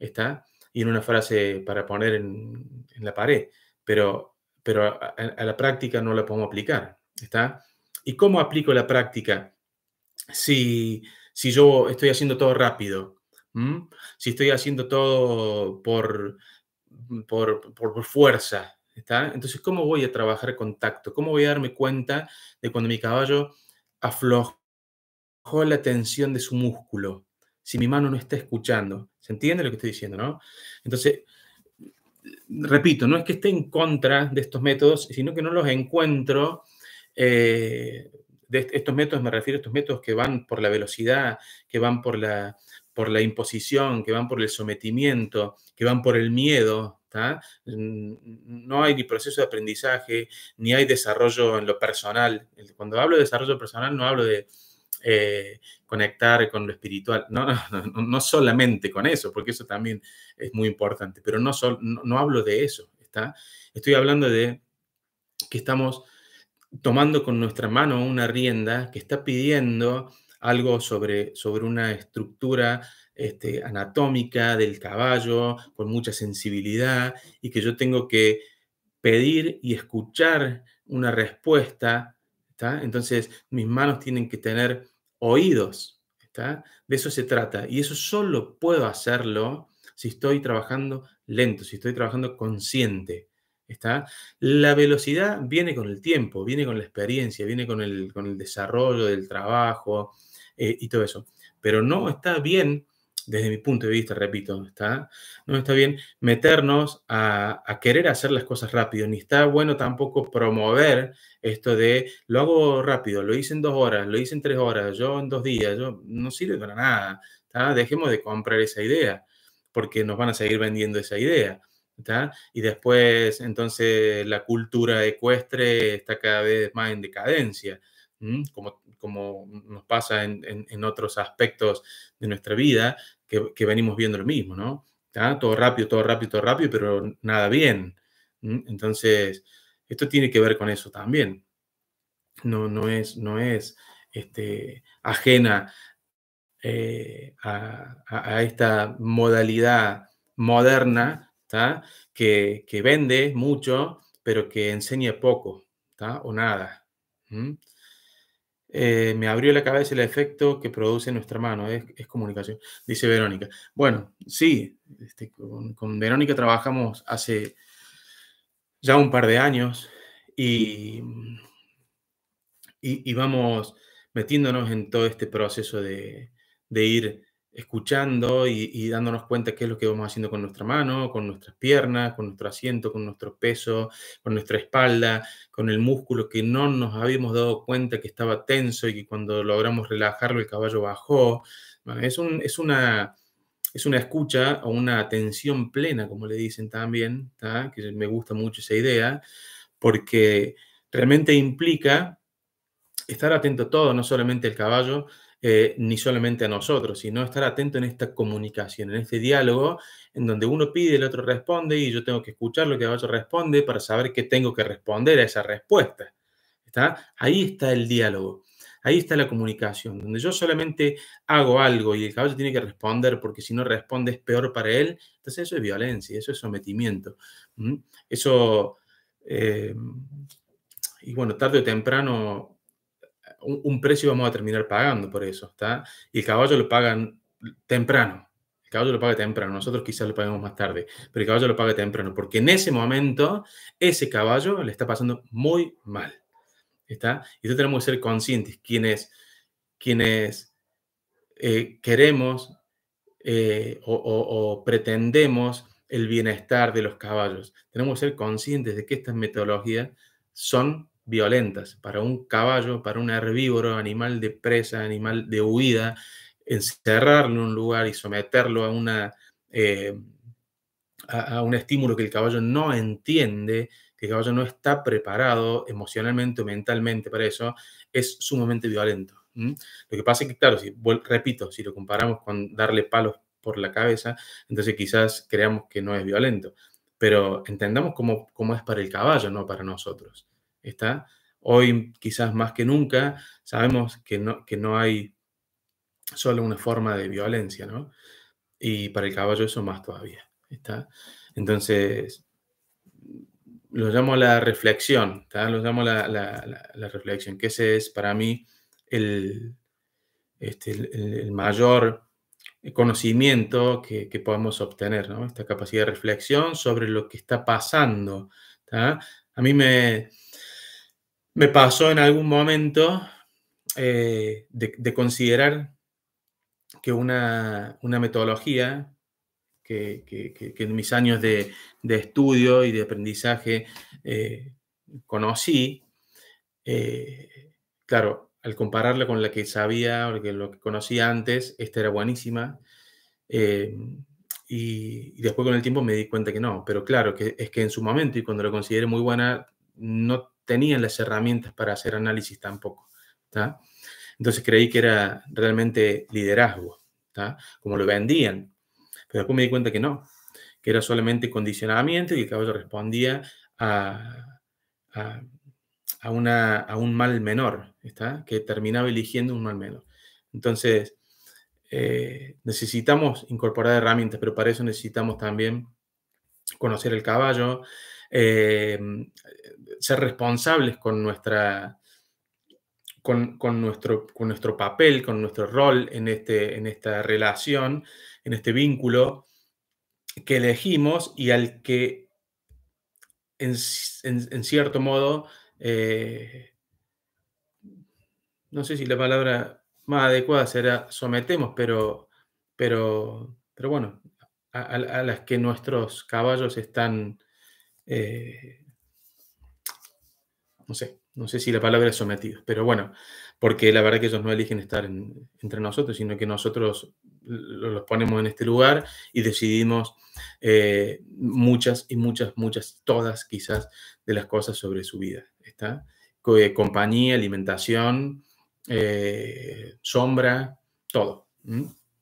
está, y en una frase para poner en, la pared, pero, pero a, la práctica no la podemos aplicar, ¿está? ¿Y cómo aplico la práctica si, si yo estoy haciendo todo rápido? Si estoy haciendo todo por, por, por, fuerza, ¿está? Entonces, ¿cómo voy a trabajar contacto ¿Cómo voy a darme cuenta de cuando mi caballo aflojó la tensión de su músculo? si mi mano no está escuchando. ¿Se entiende lo que estoy diciendo, no? Entonces, repito, no es que esté en contra de estos métodos, sino que no los encuentro. Eh, de estos métodos, me refiero a estos métodos que van por la velocidad, que van por la, por la imposición, que van por el sometimiento, que van por el miedo. No hay ni proceso de aprendizaje, ni hay desarrollo en lo personal. Cuando hablo de desarrollo personal, no hablo de, eh, conectar con lo espiritual. No, no, solamente con eso, porque eso también es muy importante, pero no, no, hablo de eso, ¿está? Estoy hablando de que estamos tomando con nuestra mano una rienda que está pidiendo algo sobre, sobre una estructura este, anatómica del caballo, con mucha sensibilidad, y que yo tengo que pedir y escuchar una respuesta. ¿está? Entonces, mis manos tienen que tener oídos. ¿está? De eso se trata. Y eso solo puedo hacerlo si estoy trabajando lento, si estoy trabajando consciente. ¿está? La velocidad viene con el tiempo, viene con la experiencia, viene con el, con el desarrollo del trabajo eh, y todo eso. Pero no está bien desde mi punto de vista, repito, está, no está bien meternos a, querer hacer las cosas rápido, ni está bueno tampoco promover esto de lo hago rápido, lo hice en dos horas, lo hice en tres horas, yo en dos días, yo no sirve para nada, dejemos de comprar esa idea, porque nos van a seguir vendiendo esa idea. Y después, entonces, la cultura ecuestre está cada vez más en decadencia. Como, nos pasa en, otros aspectos de nuestra vida, que, venimos viendo lo mismo, ¿no? ¿Ah? Todo rápido, todo rápido, todo rápido, pero nada bien. Entonces, esto tiene que ver con eso también. No, no es, no es este, ajena eh, a, esta modalidad moderna que, que, vende mucho, pero que enseña poco ¿tá? o nada. Eh, me abrió la cabeza el efecto que produce nuestra mano, es, comunicación, dice Verónica. Bueno, sí, este, con, Verónica trabajamos hace ya un par de años y, y, y vamos metiéndonos en todo este proceso de, de ir escuchando y, dándonos cuenta qué es lo que vamos haciendo con nuestra mano, con nuestras piernas, con nuestro asiento, con nuestro peso, con nuestra espalda, con el músculo que no nos habíamos dado cuenta que estaba tenso y que cuando logramos relajarlo el caballo bajó. es, una, es una escucha o una atención plena, como le dicen también, que me gusta mucho esa idea, porque realmente implica estar atento a todo, no solamente al caballo, eh, ni solamente a nosotros, sino estar atento en esta comunicación, en este diálogo, en donde uno pide, el otro responde y yo tengo que escuchar lo que el otro responde para saber qué tengo que responder a esa respuesta. ¿Está? Ahí está el diálogo. Ahí está la comunicación, donde yo solamente hago algo y el caballo tiene que responder porque si no responde es peor para él. Entonces eso es violencia, eso es sometimiento. Eso, eh, y bueno, tarde o temprano un, precio vamos a terminar pagando por eso, ¿está? Y el caballo lo pagan temprano. El caballo lo paga temprano, nosotros quizás lo paguemos más tarde, pero el caballo lo paga temprano, porque en ese momento ese caballo le está pasando muy mal. ¿Está? Y entonces tenemos que ser conscientes quienes, quienes eh, queremos eh, o, pretendemos el bienestar de los caballos. Tenemos que ser conscientes de que estas metodologías son violentas para un caballo, para un herbívoro, animal de presa, animal de huida, encerrarlo en un lugar y someterlo a, una, eh, a, un estímulo que el caballo no entiende, que el caballo no está preparado emocionalmente o mentalmente para eso, es sumamente violento. Lo que pasa es que, claro, repito, si lo comparamos con darle palos por la cabeza, entonces quizás creamos que no es violento, pero entendamos cómo, cómo es para el caballo, no para nosotros está hoy quizás más que nunca. Sabemos que no, que no hay solo una forma de violencia, ¿no? Y para el caballo eso más todavía, ¿está? Entonces, lo llamo la reflexión, ¿está? Lo llamo la, la, reflexión, que ese es para mí este, el, el, mayor conocimiento que, que podemos obtener, ¿no? Esta capacidad de reflexión sobre lo que está pasando, ¿está? A mí me, me pasó en algún momento eh, de, considerar que una, metodología que, en mis años de, estudio y de aprendizaje eh, conocí, eh, claro, al compararla con la que sabía o lo que conocía antes, esta era buenísima. y, después con el tiempo me di cuenta que no, pero claro, que es que en su momento y cuando la consideré muy buena, no tenían las herramientas para hacer análisis tampoco. Entonces creí que era realmente liderazgo, como lo vendían. Pero después me di cuenta que no, que era solamente condicionamiento y que el caballo respondía a, a, un mal menor, ¿está? que terminaba eligiendo un mal menor. Entonces, eh, necesitamos incorporar herramientas, pero para eso necesitamos también conocer el caballo, eh, ser responsables con, nuestra, con, nuestro, nuestro papel, con nuestro rol en, este, en esta relación, en este vínculo que elegimos y al que en, cierto modo, eh, no sé si la palabra más adecuada será sometemos, pero, pero, pero bueno, a las que nuestros caballos están eh, no sé, no sé si la palabra es sometido pero bueno, porque la verdad que ellos no eligen estar entre nosotros, sino que nosotros los ponemos en este lugar y decidimos eh, muchas y muchas, muchas, todas quizás de las cosas sobre su vida. ¿está? Eh, compañía, alimentación, sombra, todo,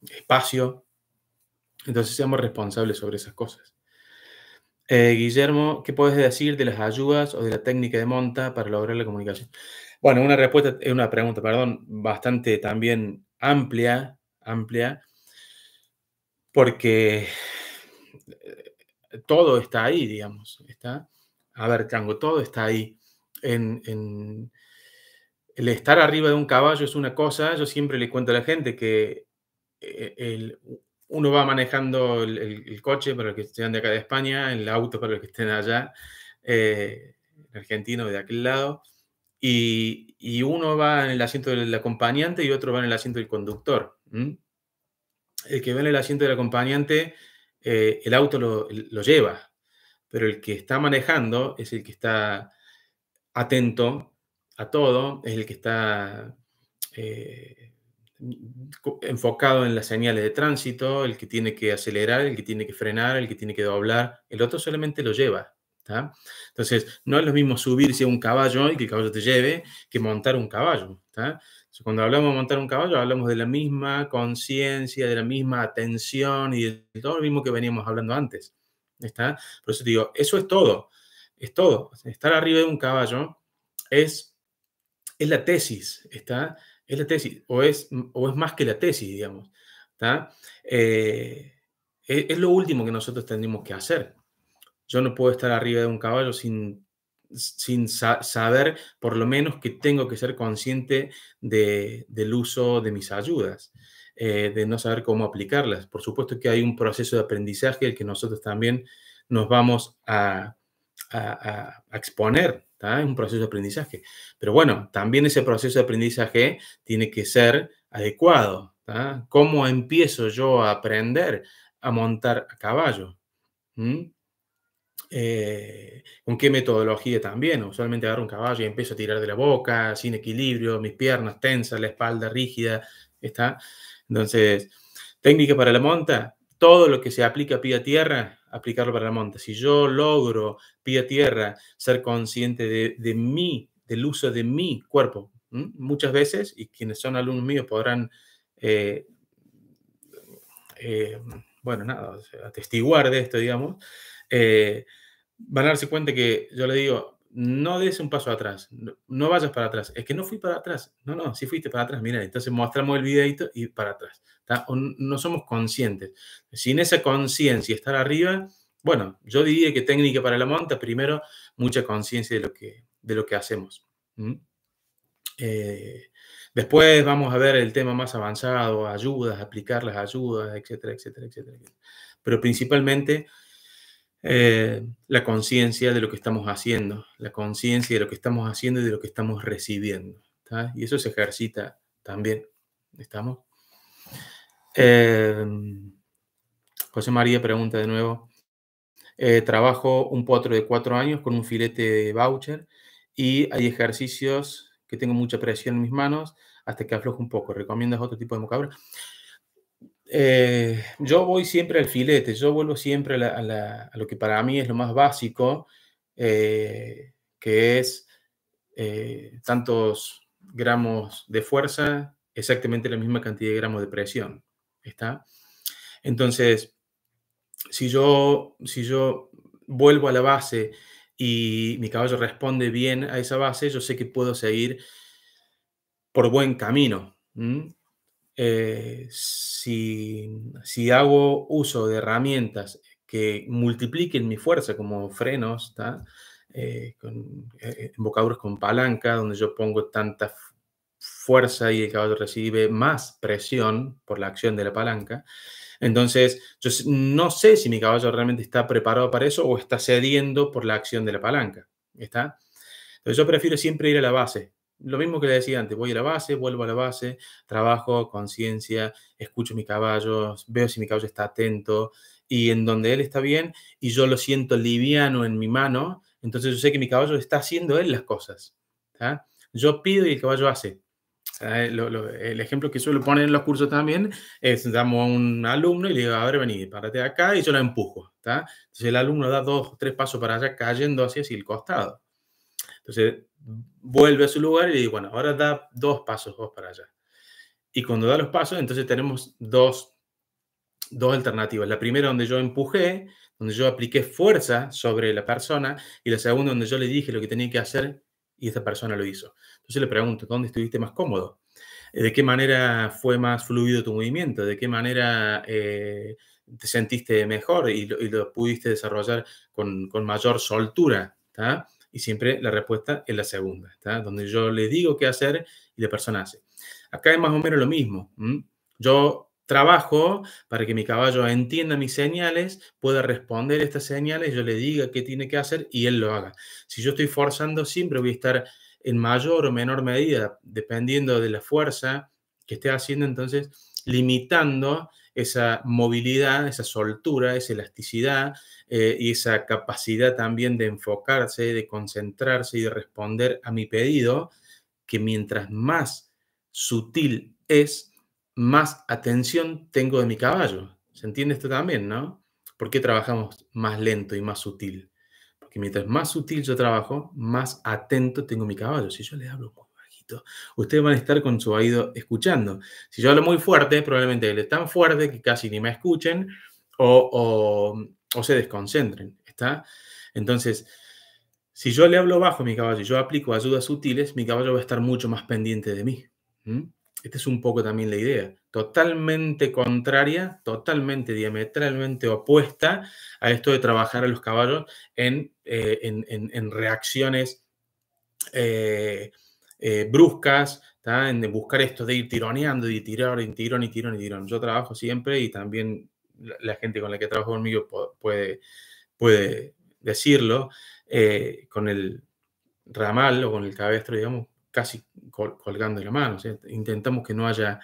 espacio. Entonces seamos responsables sobre esas cosas. Eh, Guillermo, ¿qué puedes decir de las ayudas o de la técnica de monta para lograr la comunicación? Bueno, una respuesta, es una pregunta, perdón, bastante también amplia, amplia, porque eh, todo está ahí, digamos, está, a ver, tango todo está ahí. En, el estar arriba de un caballo es una cosa, yo siempre le cuento a la gente que eh, el, uno va manejando el, coche para los que estén de acá de España, el auto para los que estén allá, eh, argentino de aquel lado, y, uno va en el asiento del acompañante y otro va en el asiento del conductor. El que va en el asiento del acompañante, eh, el auto lo, lleva, pero el que está manejando es el que está atento a todo, es el que está eh, enfocado en las señales de tránsito, el que tiene que acelerar, el que tiene que frenar, el que tiene que doblar, el otro solamente lo lleva. ¿está? Entonces, no es lo mismo subirse a un caballo y que el caballo te lleve que montar un caballo. ¿está? cuando hablamos de montar un caballo, hablamos de la misma conciencia, de la misma atención y de todo lo mismo que veníamos hablando antes. ¿está? Por eso te digo, eso es todo, es todo. Estar arriba de un caballo es, es la tesis, ¿está? Es la tesis, o es, o es más que la tesis, digamos. Eh, e, es, lo último que nosotros tenemos que hacer. Yo no puedo estar arriba de un caballo sin, sin saber, por lo menos, que tengo que ser consciente del uso de mis ayudas. Eh, de no saber cómo aplicarlas. Por supuesto que hay un proceso de aprendizaje el que nosotros también nos vamos a exponer es un proceso de aprendizaje. Pero bueno, también ese proceso de aprendizaje tiene que ser adecuado. ¿Cómo empiezo yo a aprender a montar a caballo? ¿Mm? Eh, con qué metodología también. Usualmente agarro un caballo y empiezo a tirar de la boca, sin equilibrio, mis piernas tensas, la espalda rígida. ¿está? Entonces, técnica para la monta, todo lo que se aplica a pie a tierra, aplicarlo para la monta. Si yo logro pie a tierra ser consciente de, mí, del uso de mi cuerpo, muchas veces, y quienes son alumnos míos podrán, eh, eh, bueno, nada, atestiguar de esto, digamos, eh, van a darse cuenta que yo le digo, no des un paso atrás, no, vayas para atrás. Es que no fui para atrás. No, no, si fuiste para atrás. Mira, entonces mostramos el videito y para atrás. no somos conscientes. Sin esa conciencia estar arriba, bueno, yo diría que técnica para la monta, primero, mucha conciencia de, lo que, de lo que hacemos. Eh, después vamos a ver el tema más avanzado, ayudas, aplicar las ayudas, etcétera, etcétera, etcétera. Pero principalmente eh, la conciencia de lo que estamos haciendo, la conciencia de lo que estamos haciendo y de lo que estamos recibiendo. Y eso se ejercita también. ¿Estamos? Em, José María pregunta de nuevo. Eh, trabajo un potro de cuatro años con un filete voucher y hay ejercicios que tengo mucha presión en mis manos hasta que aflojo un poco. ¿Recomiendas otro tipo de mocabra? Eh, yo voy siempre al filete, yo vuelvo siempre a, lo que para mí es lo más básico, eh, que es eh, tantos gramos de fuerza, exactamente la misma cantidad de gramos de presión. ¿Está? Entonces, si yo, si yo vuelvo a la base y mi caballo responde bien a esa base, yo sé que puedo seguir por buen camino. Eh, si, hago uso de herramientas que multipliquen mi fuerza, como frenos, eh, con, eh, embocaduras con palanca, donde yo pongo tanta fuerza y el caballo recibe más presión por la acción de la palanca, entonces, yo no sé si mi caballo realmente está preparado para eso o está cediendo por la acción de la palanca. ¿Está? Entonces, yo prefiero siempre ir a la base lo mismo que le decía antes, voy a la base, vuelvo a la base, trabajo, conciencia, escucho mi caballo, veo si mi caballo está atento y en donde él está bien y yo lo siento liviano en mi mano, entonces yo sé que mi caballo está haciendo él las cosas. Yo pido y el caballo hace. el ejemplo que suelo poner en los cursos también es, damos a un alumno y le digo, a ver, vení, párate acá y yo lo empujo. Entonces el alumno da dos o tres pasos para allá cayendo hacia el costado. Entonces vuelve a su lugar y bueno, ahora da dos pasos vos para allá. Y cuando da los pasos, entonces tenemos dos, dos alternativas. La primera donde yo empujé, donde yo apliqué fuerza sobre la persona, y la segunda donde yo le dije lo que tenía que hacer y esta persona lo hizo. Entonces le pregunto, ¿dónde estuviste más cómodo? Eh, ¿De qué manera fue más fluido tu movimiento? ¿De qué manera eh, te sentiste mejor y lo, pudiste desarrollar con, mayor soltura? ¿tá? y siempre la respuesta es la segunda, ¿está? donde yo le digo qué hacer y la persona hace. Acá es más o menos lo mismo. Yo trabajo para que mi caballo entienda mis señales, pueda responder estas señales, yo le diga qué tiene que hacer y él lo haga. Si yo estoy forzando, siempre voy a estar en mayor o menor medida, dependiendo de la fuerza que esté haciendo, entonces limitando esa movilidad, esa soltura, esa elasticidad eh, y esa capacidad también de enfocarse, de concentrarse y de responder a mi pedido, que mientras más sutil es, más atención tengo de mi caballo. ¿Se entiende esto también, no? ¿Por qué trabajamos más lento y más sutil? Porque mientras más sutil yo trabajo, más atento tengo mi caballo. Si yo le hablo Ustedes van a estar con su oído escuchando. Si yo hablo muy fuerte, probablemente es tan fuerte que casi ni me escuchen o, se desconcentren, ¿está? Entonces, si yo le hablo bajo a mi caballo y yo aplico ayudas sutiles, mi caballo va a estar mucho más pendiente de mí. Esta es un poco también la idea, totalmente contraria, totalmente diametralmente opuesta a esto de trabajar a los caballos en, eh, en, reacciones eh, eh, bruscas, buscar esto, de ir tironeando, de tirar, y tirón, y tirón, y tirón. Yo trabajo siempre y también la, gente con la que trabajo conmigo puede, puede decirlo, eh, con el ramal o con el cabestro, digamos, casi colgando la mano. Intentamos que no haya,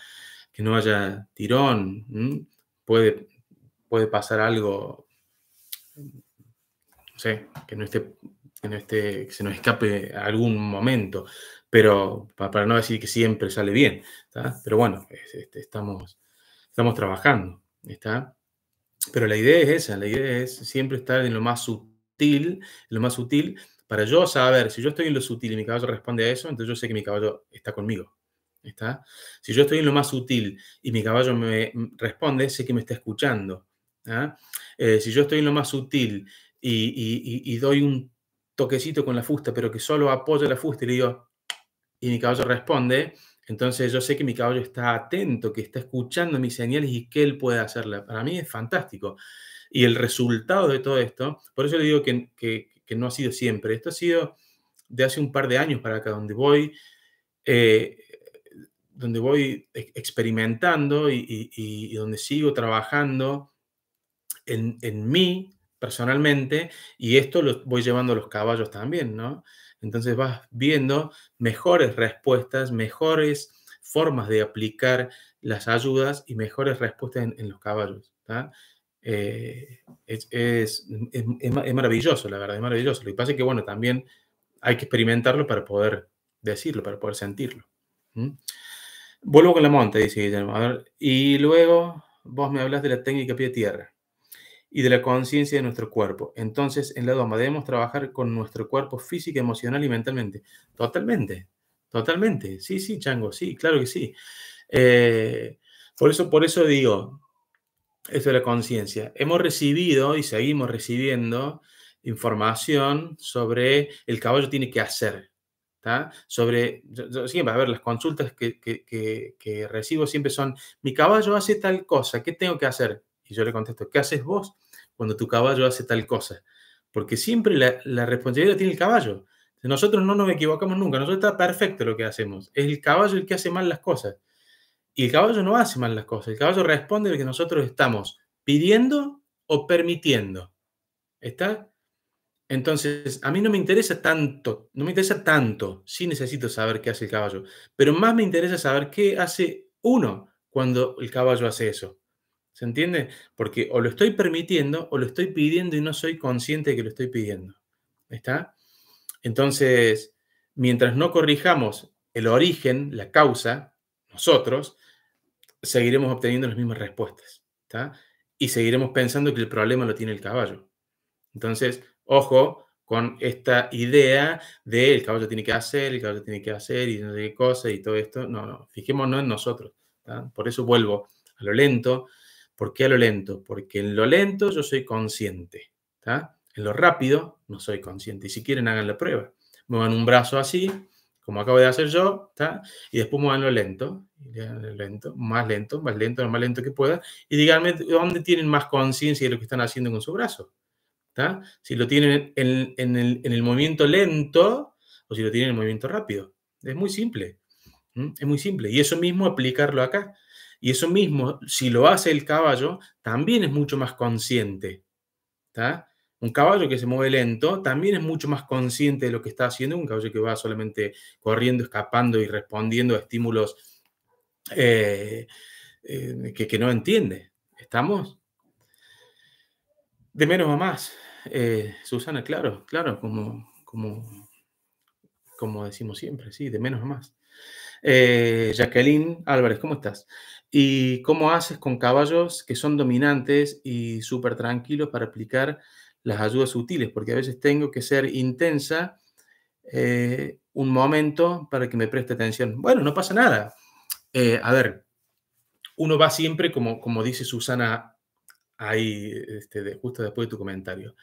que no haya tirón. Puede, puede pasar algo, sé, que no esté, que no que se nos escape algún momento pero para no decir que siempre sale bien, pero bueno, este, estamos, estamos trabajando, ¿está? Pero la idea es esa, la idea es siempre estar en lo más sutil, lo más sutil, para yo saber, si yo estoy en lo sutil y mi caballo responde a eso, entonces yo sé que mi caballo está conmigo, ¿está? Si yo estoy en lo más sutil y mi caballo me responde, sé que me está escuchando, eh, si yo estoy en lo más sutil y, doy un toquecito con la fusta, pero que solo apoya la fusta y le digo, y mi caballo responde, entonces yo sé que mi caballo está atento, que está escuchando mis señales y que él puede hacerla Para mí es fantástico. Y el resultado de todo esto, por eso le digo que, que, no ha sido siempre, esto ha sido de hace un par de años para acá, donde voy, eh, donde voy experimentando y, y donde sigo trabajando en, en, mí personalmente, y esto lo voy llevando a los caballos también, ¿no? Entonces vas viendo mejores respuestas, mejores formas de aplicar las ayudas y mejores respuestas en, los caballos. Eh, es, maravilloso, la verdad, es maravilloso. Lo que pasa es que, bueno, también hay que experimentarlo para poder decirlo, para poder sentirlo. Vuelvo con la monta, dice Guillermo. y luego vos me hablas de la técnica pie-tierra y de la conciencia de nuestro cuerpo. Entonces, en la doma debemos trabajar con nuestro cuerpo físico, emocional y mentalmente. Totalmente, totalmente. Sí, sí, Chango, sí, claro que sí. Eh, por, eso, por eso digo, esto de la conciencia. Hemos recibido y seguimos recibiendo información sobre el caballo tiene que hacer. Sobre, siempre, a ver, las consultas que, que recibo siempre son, mi caballo hace tal cosa, ¿qué tengo que hacer? Y yo le contesto, ¿qué haces vos? cuando tu caballo hace tal cosa. Porque siempre la, responsabilidad tiene el caballo. Nosotros no nos equivocamos nunca, nosotros está perfecto lo que hacemos. Es el caballo el que hace mal las cosas. Y el caballo no hace mal las cosas, el caballo responde lo que nosotros estamos pidiendo o permitiendo. ¿Está? Entonces, a mí no me interesa tanto, no me interesa tanto, sí necesito saber qué hace el caballo, pero más me interesa saber qué hace uno cuando el caballo hace eso. ¿Se entiende? Porque o lo estoy permitiendo o lo estoy pidiendo y no soy consciente de que lo estoy pidiendo. ¿Está? Entonces, mientras no corrijamos el origen, la causa, nosotros, seguiremos obteniendo las mismas respuestas. ¿está? Y seguiremos pensando que el problema lo tiene el caballo. Entonces, ojo con esta idea de el caballo tiene que hacer, el caballo tiene que hacer y no sé qué cosa y todo esto. No, no, fijémonos en nosotros. Por eso vuelvo a lo lento, ¿Por qué a lo lento? Porque en lo lento yo soy consciente. En lo rápido no soy consciente. Y si quieren, hagan la prueba. Muevan un brazo así, como acabo de hacer yo, y después muevan lo lento, lento, más lento, más lento, lo más lento que pueda, y díganme dónde tienen más conciencia de lo que están haciendo con su brazo. Si lo tienen en, el, en el movimiento lento o si lo tienen en el movimiento rápido. Es muy simple. Es muy simple. Y eso mismo aplicarlo acá. Y eso mismo, si lo hace el caballo, también es mucho más consciente. Un caballo que se mueve lento también es mucho más consciente de lo que está haciendo un caballo que va solamente corriendo, escapando y respondiendo a estímulos eh, eh, que, no entiende. ¿Estamos? De menos a más. Eh, Susana, claro, claro, como, como, como decimos siempre, sí, de menos a más. Jacqueline Álvarez, ¿cómo estás? ¿Y cómo haces con caballos que son dominantes y súper tranquilos para aplicar las ayudas sutiles? Porque a veces tengo que ser intensa eh, un momento para que me preste atención. Bueno, no pasa nada. Eh, a ver, uno va siempre, como, como dice Susana ahí, este, justo después de tu comentario,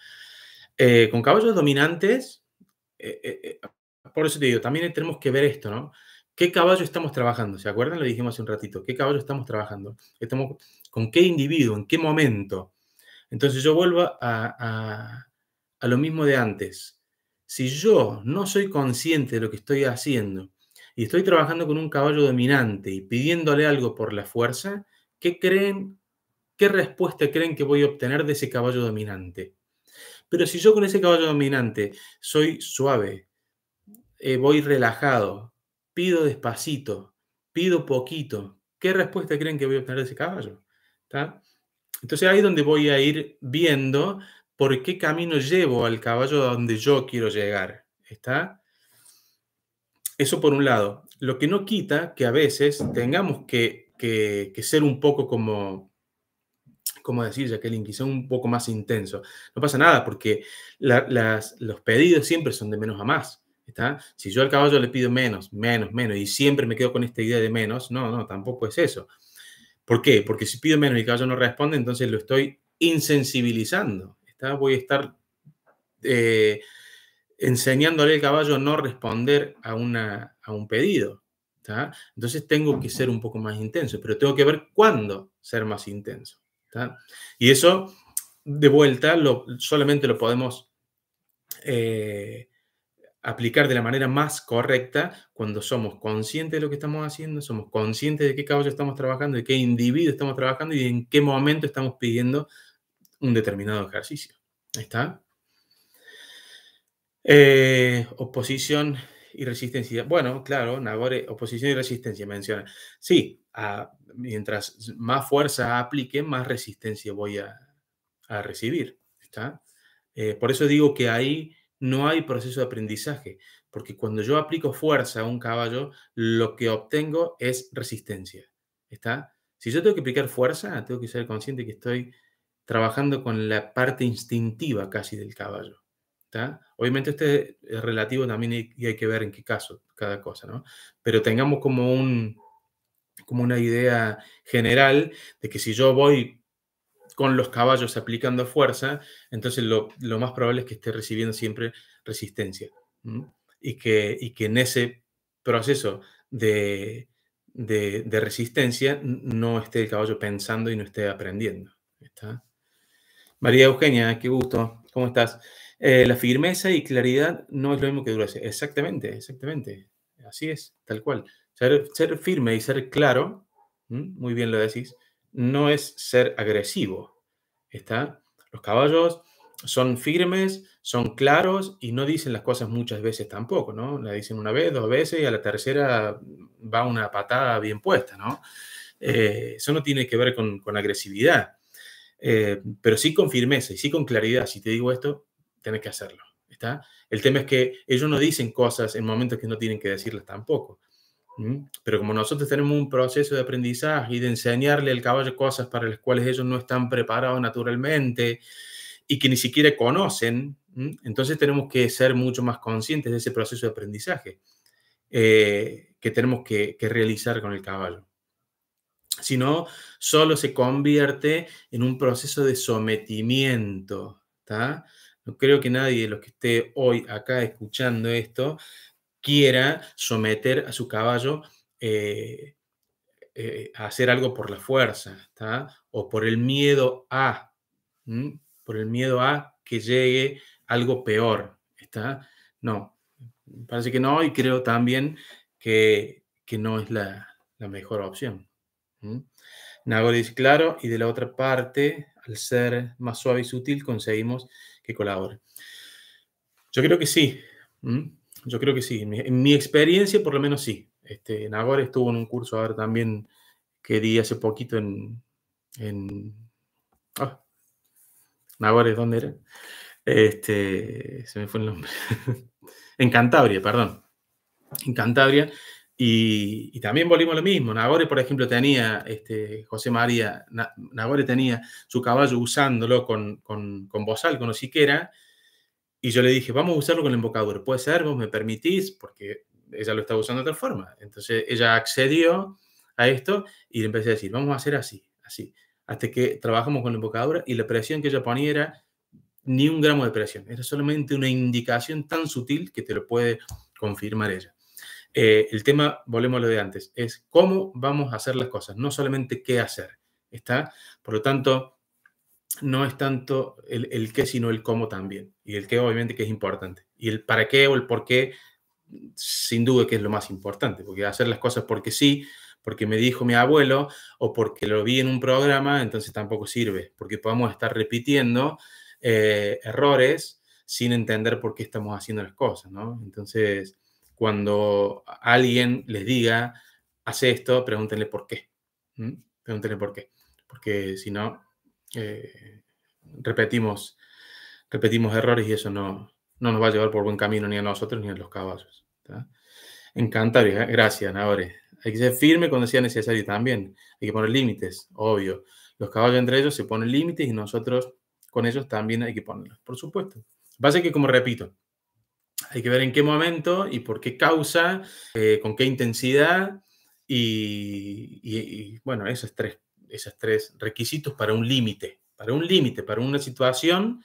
eh, con caballos dominantes, por eso te digo, también tenemos que ver esto, ¿no? ¿Qué caballo estamos trabajando? ¿Se acuerdan? Lo dijimos hace un ratito. ¿Qué caballo estamos trabajando? Estamos, ¿Con qué individuo? ¿En qué momento? Entonces yo vuelvo a, lo mismo de antes. Si yo no soy consciente de lo que estoy haciendo y estoy trabajando con un caballo dominante y pidiéndole algo por la fuerza, ¿qué creen? ¿Qué respuesta creen que voy a obtener de ese caballo dominante? Pero si yo con ese caballo dominante soy suave, eh, voy relajado, pido despacito, pido poquito. ¿Qué respuesta creen que voy a obtener de ese caballo? ¿Está? Entonces ahí es donde voy a ir viendo por qué camino llevo al caballo a donde yo quiero llegar. ¿Está? Eso por un lado. Lo que no quita que a veces tengamos que, ser un poco como, como decir Jacqueline, quizá un poco más intenso. No pasa nada porque los pedidos siempre son de menos a más. Si yo al caballo le pido menos, menos, menos, y siempre me quedo con esta idea de menos, no, no, tampoco es eso. ¿Por qué? Porque si pido menos y el caballo no responde, entonces lo estoy insensibilizando. Voy a estar eh, enseñándole al caballo no responder a, a un pedido. Entonces tengo que ser un poco más intenso, pero tengo que ver cuándo ser más intenso. Y eso, de vuelta, solamente lo podemos... Eh, aplicar de la manera más correcta cuando somos conscientes de lo que estamos haciendo, somos conscientes de qué caballo estamos trabajando, de qué individuo estamos trabajando y en qué momento estamos pidiendo un determinado ejercicio. ¿Está? Eh, oposición y resistencia. Bueno, claro, Nagore, oposición y resistencia menciona. Sí, ah, mientras más fuerza aplique, más resistencia voy a, recibir. ¿está? Eh, por eso digo que ahí no hay proceso de aprendizaje, porque cuando yo aplico fuerza a un caballo, lo que obtengo es resistencia. ¿Está? Si yo tengo que aplicar fuerza, tengo que ser consciente que estoy trabajando con la parte instintiva casi del caballo. ¿está? Obviamente este es relativo también y hay que ver en qué caso cada cosa, ¿no? Pero tengamos como, un, como una idea general de que si yo voy con los caballos aplicando fuerza, entonces lo, más probable es que esté recibiendo siempre resistencia. Y, que, que en ese proceso de, resistencia no esté el caballo pensando y no esté aprendiendo. María Eugenia, qué gusto, ¿cómo estás? Eh, la firmeza y claridad no es lo mismo que dureza. Exactamente, exactamente. Así es, tal cual. Ser, firme y ser claro, muy bien lo decís, no es ser agresivo. ¿Está? Los caballos son firmes, son claros y no dicen las cosas muchas veces tampoco, ¿no? La dicen una vez, dos veces y a la tercera va una patada bien puesta, ¿no? Eh, eso no tiene que ver con, con agresividad, eh, pero sí con firmeza y sí con claridad. Si te digo esto, tenés que hacerlo, ¿está? El tema es que ellos no dicen cosas en momentos que no tienen que decirlas tampoco. Pero como nosotros tenemos un proceso de aprendizaje y de enseñarle al caballo cosas para las cuales ellos no están preparados naturalmente y que ni siquiera conocen, entonces tenemos que ser mucho más conscientes de ese proceso de aprendizaje eh, que tenemos que, realizar con el caballo. Si no, solo se convierte en un proceso de sometimiento. No creo que nadie de los que esté hoy acá escuchando esto quiera someter a su caballo eh, eh, a hacer algo por la fuerza, ¿está? o por el miedo a, por el miedo a que llegue algo peor. ¿está? No, parece que no, y creo también que, no es la, mejor opción. Nago dice, claro, y de la otra parte, al ser más suave y sutil, conseguimos que colabore. Yo creo que sí. Yo creo que sí, en mi, experiencia por lo menos sí. Este, Nagore estuvo en un curso ahora también que di hace poquito en... en ah, Nagore, ¿dónde era? Este, se me fue el nombre. en Cantabria, perdón. En Cantabria. Y, también volvimos a lo mismo. Nagore, por ejemplo, tenía, este, José María, Nagore tenía su caballo usándolo con, con, con bozal, con y yo le dije, vamos a usarlo con la embocadura. ¿Puede ser? ¿Vos me permitís? Porque ella lo estaba usando de otra forma. Entonces ella accedió a esto y le empecé a decir, vamos a hacer así, así. Hasta que trabajamos con la embocadura y la presión que ella ponía era ni un gramo de presión. Era solamente una indicación tan sutil que te lo puede confirmar ella. Eh, el tema, volvemos a lo de antes, es cómo vamos a hacer las cosas, no solamente qué hacer. ¿Está? Por lo tanto, no es tanto el, el, qué, sino el cómo también. Y el qué obviamente que es importante. Y el para qué o el por qué, sin duda que es lo más importante, porque hacer las cosas porque sí, porque me dijo mi abuelo o porque lo vi en un programa, entonces tampoco sirve, porque podemos estar repitiendo eh, errores sin entender por qué estamos haciendo las cosas, ¿no? Entonces, cuando alguien les diga, hace esto, pregúntenle por qué. Pregúntenle por qué, porque si no, eh, repetimos, repetimos errores y eso no, no nos va a llevar por buen camino ni a nosotros ni a los caballos. encantado ¿eh? gracias, ahora Hay que ser firme cuando sea necesario también. Hay que poner límites, obvio. Los caballos entre ellos se ponen límites y nosotros con ellos también hay que ponerlos, por supuesto. que pasa que, como repito, hay que ver en qué momento y por qué causa, eh, con qué intensidad y, bueno, eso bueno, tres esas tres requisitos para un límite, para un límite, para una situación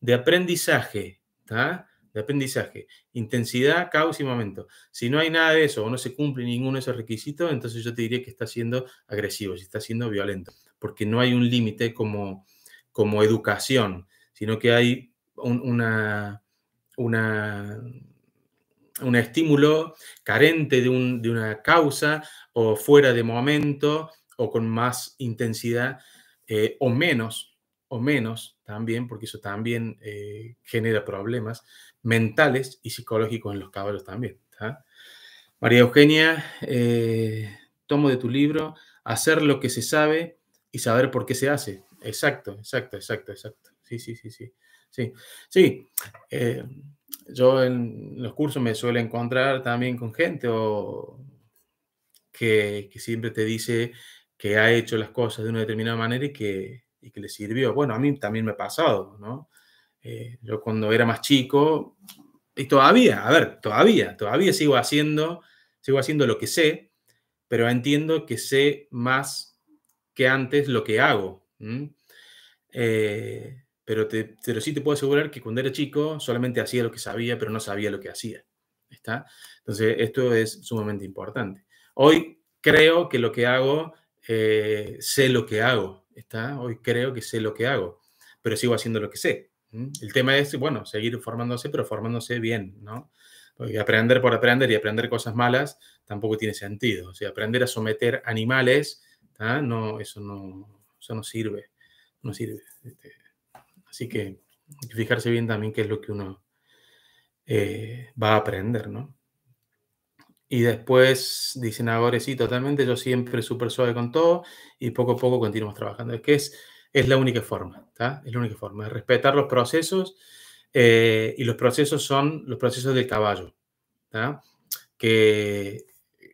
de aprendizaje, de aprendizaje, intensidad, causa y momento. Si no hay nada de eso o no se cumple ninguno de esos requisitos, entonces yo te diría que está siendo agresivo, si está siendo violento, porque no hay un límite como, como educación, sino que hay un, una, una, un estímulo carente de, de una causa o fuera de momento o con más intensidad eh, o menos, o menos también, porque eso también eh, genera problemas mentales y psicológicos en los caballos también. María Eugenia, eh, tomo de tu libro, hacer lo que se sabe y saber por qué se hace. Exacto, exacto, exacto, exacto. Sí, sí, sí, sí. Sí, sí. yo en los cursos me suelo encontrar también con gente que, que siempre te dice que ha hecho las cosas de una determinada manera y que, y que le sirvió. Bueno, a mí también me ha pasado, ¿no? Eh, yo cuando era más chico, y todavía, a ver, todavía, todavía sigo haciendo, sigo haciendo lo que sé, pero entiendo que sé más que antes lo que hago. Eh, pero, pero sí te puedo asegurar que cuando era chico solamente hacía lo que sabía, pero no sabía lo que hacía. ¿está? Entonces, esto es sumamente importante. Hoy creo que lo que hago eh, sé lo que hago, ¿está? Hoy creo que sé lo que hago, pero sigo haciendo lo que sé. El tema es, bueno, seguir formándose, pero formándose bien, ¿no? Porque aprender por aprender y aprender cosas malas tampoco tiene sentido. O sea, aprender a someter animales, no, eso no, eso no sirve, no sirve. Este, así que fijarse bien también qué es lo que uno eh, va a aprender, ¿no? Y después dicen, ahora sí, totalmente, yo siempre súper suave con todo y poco a poco continuamos trabajando. Es que es, es la única forma, ¿está? Es la única forma, es respetar los procesos eh, y los procesos son los procesos del caballo, ¿está? Que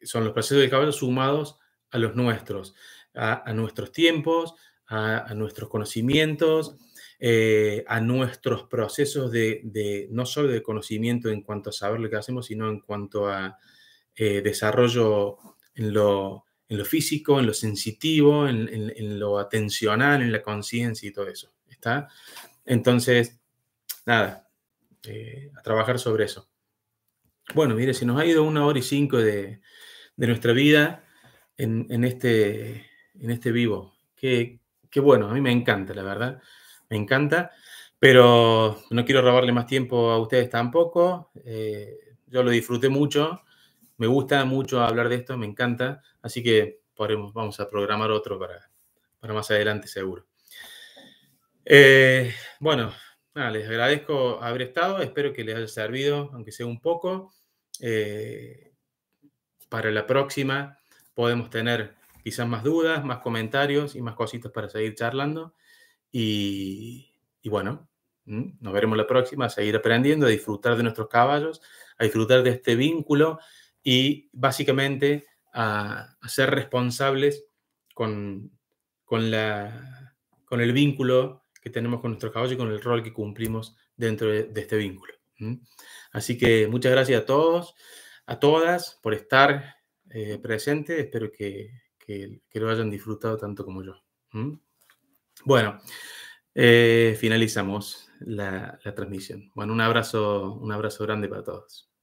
son los procesos del caballo sumados a los nuestros, a, a nuestros tiempos, a, nuestros conocimientos, eh, a nuestros procesos de, de, no solo de conocimiento en cuanto a saber lo que hacemos, sino en cuanto a eh, desarrollo en lo, físico, en lo sensitivo, en, lo atencional, en la conciencia y todo eso. ¿Está? Entonces, nada, eh, a trabajar sobre eso. Bueno, mire, si nos ha ido una hora y cinco de, nuestra vida en, este, en este vivo. Qué, bueno, a mí me encanta, la verdad. Me encanta, pero no quiero robarle más tiempo a ustedes tampoco. Eh, yo lo disfruté mucho me gusta mucho hablar de esto, me encanta, así que vamos a programar otro para, para más adelante seguro. Eh, bueno, les agradezco haber estado, espero que les haya servido, aunque sea un poco. Eh, para la próxima podemos tener quizás más dudas, más comentarios y más cositas para seguir charlando. Y, y bueno, nos veremos la próxima, a seguir aprendiendo, a disfrutar de nuestros caballos, a disfrutar de este vínculo y básicamente a, ser responsables con, la, con el vínculo que tenemos con nuestro caballo y con el rol que cumplimos dentro de, este vínculo. Así que muchas gracias a todos, a todas por estar eh, presentes. Espero que, lo hayan disfrutado tanto como yo. Bueno, eh, finalizamos la, la, transmisión. Bueno, un abrazo, un abrazo grande para todos.